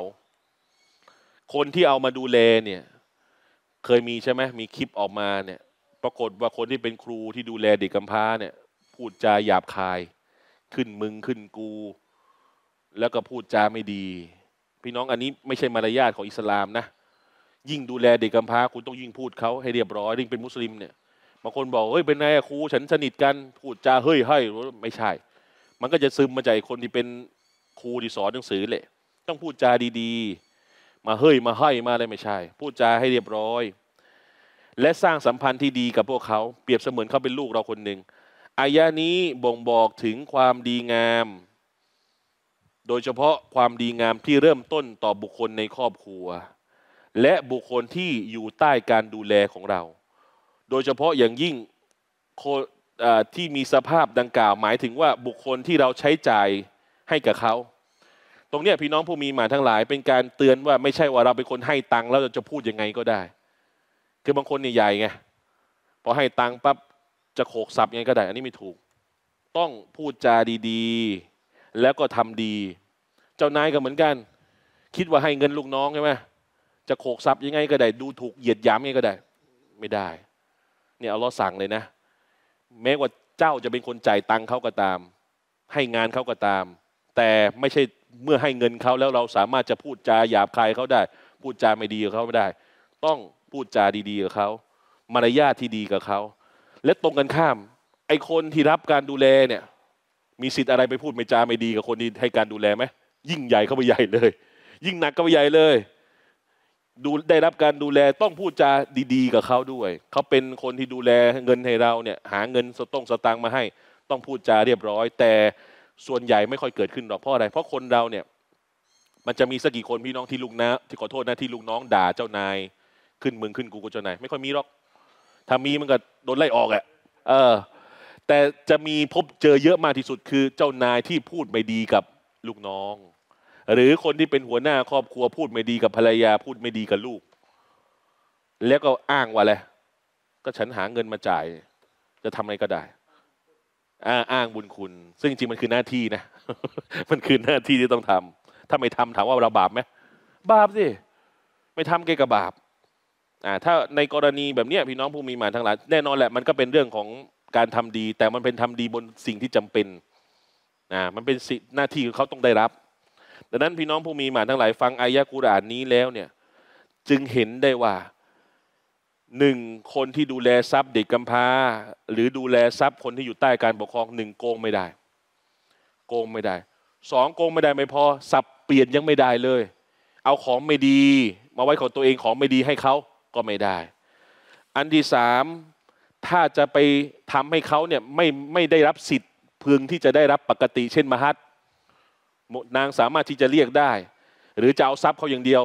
Speaker 1: คนที่เอามาดูแลเนี่ยเคยมีใช่ไหมมีคลิปออกมาเนี่ยปรากฏว่าคนที่เป็นครูที่ดูแลเด็กกำพร้าเนี่ยพูดจาหยาบคาย ขึ้นมึงขึ้นกู แล้วก็พูดจาไม่ดี พี่น้องอันนี้ไม่ใช่มารยาทของอิสลามนะ ยิ่งดูแลเด็กกำพร้าคุณต้องยิ่งพูดเขาให้เรียบร้อยยิ่งเป็นมุสลิมเนี่ยบางคนบอกเฮ้ยเป็นนายครูฉันสนิทกันพูดจาเฮ้ยเฮ้ยไม่ใช่ มันก็จะซึมมาจากคนที่เป็นครูที่สอนหนังสือแหละ ต้องพูดจาดีๆ มาเฮ้ยมาให้มาอะไรไม่ใช่ พูดจาให้เรียบร้อยและสร้างสัมพันธ์ที่ดีกับพวกเขา เปรียบเสมือนเขาเป็นลูกเราคนหนึ่งอายะนี้บ่งบอกถึงความดีงาม โดยเฉพาะความดีงามที่เริ่มต้นต่อบุคคลในครอบครัว และบุคคลที่อยู่ใต้การดูแลของเรา โดยเฉพาะอย่างยิ่งที่มีสภาพดังกล่าวหมายถึงว่าบุคคลที่เราใช้จ่ายให้กับเขา ตรงนี้พี่น้องผู้มีมาทั้งหลายเป็นการเตือนว่าไม่ใช่ว่าเราเป็นคนให้ตังค์แล้วจะพูดยังไงก็ได้ือบางคนนี่ใหญ่ไงพอให้ตังค์ปั๊บจะโขกสับยังไงก็ได้ อันนี้ไม่ถูก ต้องพูดจาดีๆ แล้วก็ทำดี เจ้านายก็เหมือนกัน คิดว่าให้เงินลูกน้องใช่ไหมจะโขกสับยังไง ก็ได้ ดูถูกเหยียดหยามยังไงก็ได้ไม่ได้ เนี่ยเอาล้อสั่งเลยนะ แม้ว่าเจ้าจะเป็นคนจ่ายตังค์เขาก็ตาม ให้งานเขาก็ตาม แต่ไม่ใช่เมื่อให้เงินเขาแล้วเราสามารถจะพูดจาหยาบคายเขาได้ พูดจาไม่ดีกับเขาไม่ได้ต้องพูดจาดีๆกับเขา มารยาทที่ดีกับเขา และตรงกันข้าม ไอ้คนที่รับการดูแลเนี่ย มีสิทธิ์อะไรไปพูดไม่จาไม่ดีกับคนที่ให้การดูแลไหม ยิ่งใหญ่เข้าไปใหญ่เลย ยิ่งหนักเข้าไปใหญ่เลย ดูได้รับการดูแลต้องพูดจาดี ๆ กับเขาด้วย เขาเป็นคนที่ดูแลเงินให้เราเนี่ย หาเงินสตองสตางมาให้ ต้องพูดจาเรียบร้อย แต่ส่วนใหญ่ไม่ค่อยเกิดขึ้นหรอก เพราะอะไร เพราะคนเราเนี่ยมันจะมีสักกี่คนพี่น้องที่ลุงนะที่ขอโทษนะที่ลุงน้องด่าเจ้านายขึ้นเมืองขึ้นกูกูจนไหนไม่ค่อยมีหรอกถ้ามีมันก็โดนไล่ออกอะ่ะ เออ แต่จะมีพบเจอเยอะมากที่สุด คือ เจ้านายที่พูดไม่ดีกับลูกน้อง หรือคนที่เป็นหัวหน้าครอบครัวพูดไม่ดีกับภรรยาพูดไม่ดีกับลูก แล้วก็อ้างว่าอะไรก็ฉันหาเงินมาจ่าย จะทำอะไรก็ได้อ้างบุญคุณ ซึ่งจริงมันคือหน้าที่นะมันคือหน้าที่ที่ต้องทำ ถ้าไม่ทำถามว่าเราบาปไหมบาปสิไม่ทำเกกับบาปอ่าถ้าในกรณีแบบนี้พี่น้องผู้มีมาทั้งหลายแน่นอนแหละมันก็เป็นเรื่องของการทำดี แต่มันเป็นทำดีบนสิ่งที่จำเป็นอ่ามันเป็นสิหน้าที่เขาต้องได้รับดังนั้นพี่น้องผู้มีมาทั้งหลายฟังอายะกุรอานนี้แล้วเนี่ย จึงเห็นได้ว่าหนึ่ง คนที่ดูแลทรัพย์เด็กกำพร้าหรือดูแลทรัพย์คนที่อยู่ใต้การปกครองหนึ่งโกงไม่ได้โกงไม่ได้สองโกงไม่ได้ไม่พอสับเปลี่ยนยังไม่ได้เลย เอาของไม่ดีมาไว้ของตัวเองของไม่ดีให้เขาก็ไม่ได้ อันที่สามถ้าจะไปทำให้เขาเนี่ยไม่ไม่ได้รับสิทธิ์พึงที่จะได้รับปกติ เช่นมหัตนางสามารถที่จะเรียกได้ หรือจะเอาทรัพย์เขาอย่างเดียว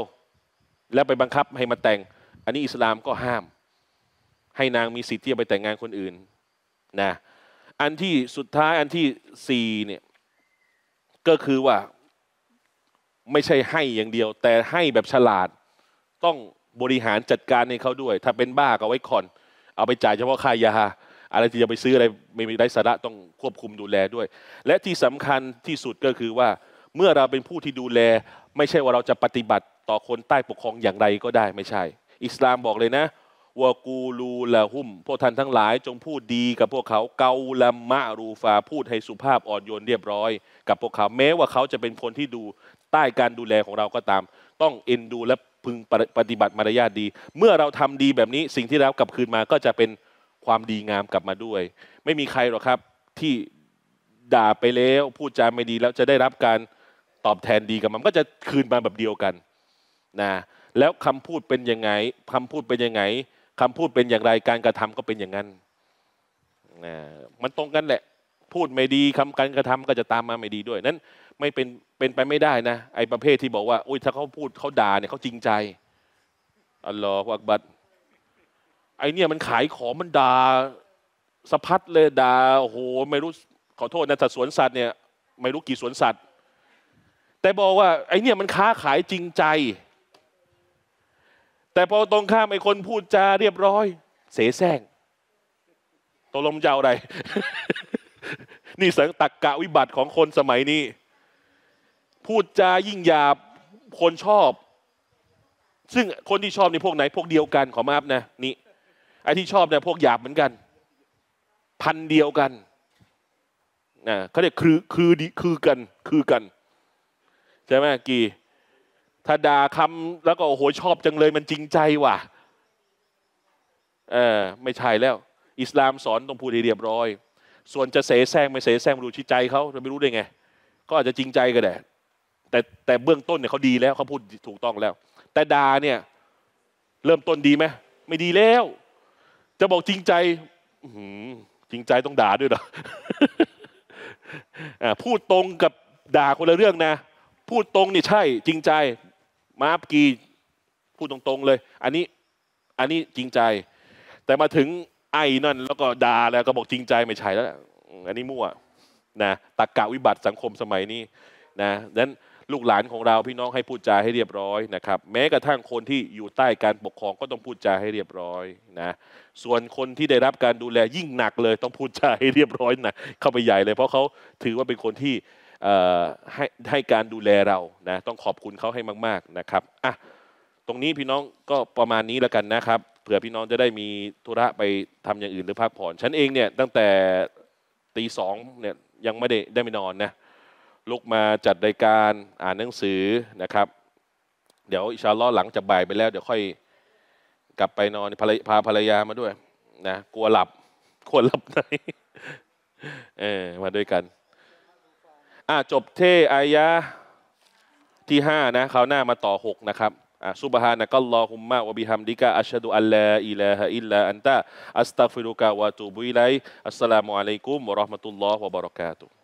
Speaker 1: แล้วไปบังคับให้มาแต่ง อันนี้อิสลามก็ห้าม ให้นางมีสิทธิ์ที่จะไปแต่งงานคนอื่นนะอันที่สุดท้ายอันที่สี่เนี่ยก็คือว่าไม่ใช่ให้อย่างเดียว แต่ให้แบบฉลาดต้องบริหารจัดการในเขาด้วย ถ้าเป็นบ้าก็ไว้คอน เอาไปจ่ายเฉพาะค่ายาอะไรที่จะไปซื้ออะไรไม่มีไร้สาระต้องควบคุมดูแลด้วย และที่สำคัญที่สุดก็คือว่า เมื่อเราเป็นผู้ที่ดูแล ไม่ใช่ว่าเราจะปฏิบัติต่อคนใต้ปกครองอย่างไรก็ได้ไม่ใช่ อิสลามบอกเลยนะวากูลูละหุมพวกท่านทั้งหลายจงพูดดีกับพวกเขาเกาลมมะรูฟาพูดให้สุภาพอ่อนโยนเรียบร้อย กับพวกเขาแม้ว่าเขาจะเป็นคนที่ดูใต้การดูแลของเราก็ตาม ต้องเอ็นดูและพึงปฏิบัติมารยาทดี เมื่อเราทำดีแบบนี้สิ่งที่รับกลับคืนมาก็จะเป็นความดีงามกลับมาด้วย ไม่มีใครหรอกครับที่ด่าไปแล้วพูดจาไม่ดีแล้วจะได้รับการตอบแทนดีกับมัน ก็จะคืนมาแบบเดียวกันนะแล้วคำพูดเป็นยังไง คำพูดเป็นยังไง คำพูดเป็นอย่างไรการกระทำก็เป็นอย่างนั้นนะมันตรงกันแหละ พูดไม่ดีคำการกระทำก็จะตามมาไม่ดีด้วยนั้นไม่เป็นเป็นไปไม่ได้นะไอ้ประเภทที่บอกว่าโอ้ยถ้าเขาพูดเขาด่าเนี่ยเขาจริงใจอัลลอฮฺอักบัตไอเนี่ยมันขายของมันด่าสะพัดเลยด่าโอ้โห ไม่รู้ขอโทษนะสัต์สวนสัตว์เนี่ย ไม่รู้กี่สวนสัตว์ แต่บอกว่าไอเนี่ยมันค้าขายจริงใจ แต่พอตรงข้ามไอคนพูดจาเรียบร้อย เสแสร้งตกลงจะเอาอะไร นี่สังตักกะวิบัติของคนสมัยนี้พูดจายิ่งหยาบคนชอบ ซึ่งคนที่ชอบในพวกไหน พวกเดียวกันขอมาบนะ นี่ไอ้ที่ชอบเนี่ยพวกหยาบเหมือนกันพันเดียวกันนะเขาเรียกคือคือคือกัน คือกัน ใช่ไหมกีถ้าด่าคำแล้วก็โอ้โหชอบจังเลยมันจริงใจว่ะเออไม่ใช่แล้วอิสลามสอนต้องพูดให้เรียบร้อย ส่วนจะเสแสร้งไม่เสแสร้งรู้ชี้ใจเขาเราไม่รู้ได้ไง ก็อาจจะจริงใจก็ได้แต่แต่เบื้องต้นเนี่ยเขาดีแล้วเขาพูดถูกต้องแล้ว แต่ดาเนี่ย เริ่มต้นดีไหมไม่ดีแล้ว จะบอกจริงใจจริงใจต้องด่าด้วยหรอพูดตรงกับด่าคนละเรื่องนะพูดตรงนี่ใช่ จริงใจ มาบกีพูดตรงๆเลย อันนี้ อันนี้จริงใจ แต่มาถึง ไอ้นั่น แล้วก็ด่าแล้วก็บอกจริงใจไม่ใช่แล้วอันนี้มั่ว นะตะกกะวิบัติสังคมสมัยนี้นะนั้นลูกหลานของเราพี่น้องให้พูดจาให้เรียบร้อยนะครับ แม้กระทั่งคนที่อยู่ใต้การปกครองก็ต้องพูดจาให้เรียบร้อยนะส่วนคนที่ได้รับการดูแลยิ่งหนักเลยต้องพูดจาให้เรียบร้อยนะเข้าไปใหญ่เลยเพราะเขาถือว่าเป็นคนที่ให้ให้การดูแลเรานะต้องขอบคุณเขาให้มาก ๆนะครับอ่ะตรงนี้พี่น้องก็ประมาณนี้แล้วกันนะครับเผื่อพี่น้องจะได้มีธุระไปทำอย่างอื่นหรือพักผ่อน ฉันเองเนี่ยตั้งแต่ตีสองเนี่ยยังไม่ได้ได้ไม่นอนนะลุกมาจัดรายการอ่านหนังสือนะครับ เดี๋ยวอิชาร์ลอหลังจากบ่ายไปแล้ว เดี๋ยวค่อยกลับไปนอนพาภรรยามาด้วยนะกลัวหลับกลัวหลับไหนเออมาด้วยกัน อ่าจบเทอายะที่ห้านะคราวหน้ามาต่อหกนะครับอ่าซุบฮานะกัลลอฮุมมะวะบิฮัมดิกะอัชฮะดุอัลลาอิลาฮะอิลลาอันตะอัสตัฟิรุกะวะตูบุอิไลอัสสลามุอะลัยกุมวะราะห์มะตุลลอฮ์วะบะเราะกาตุฮ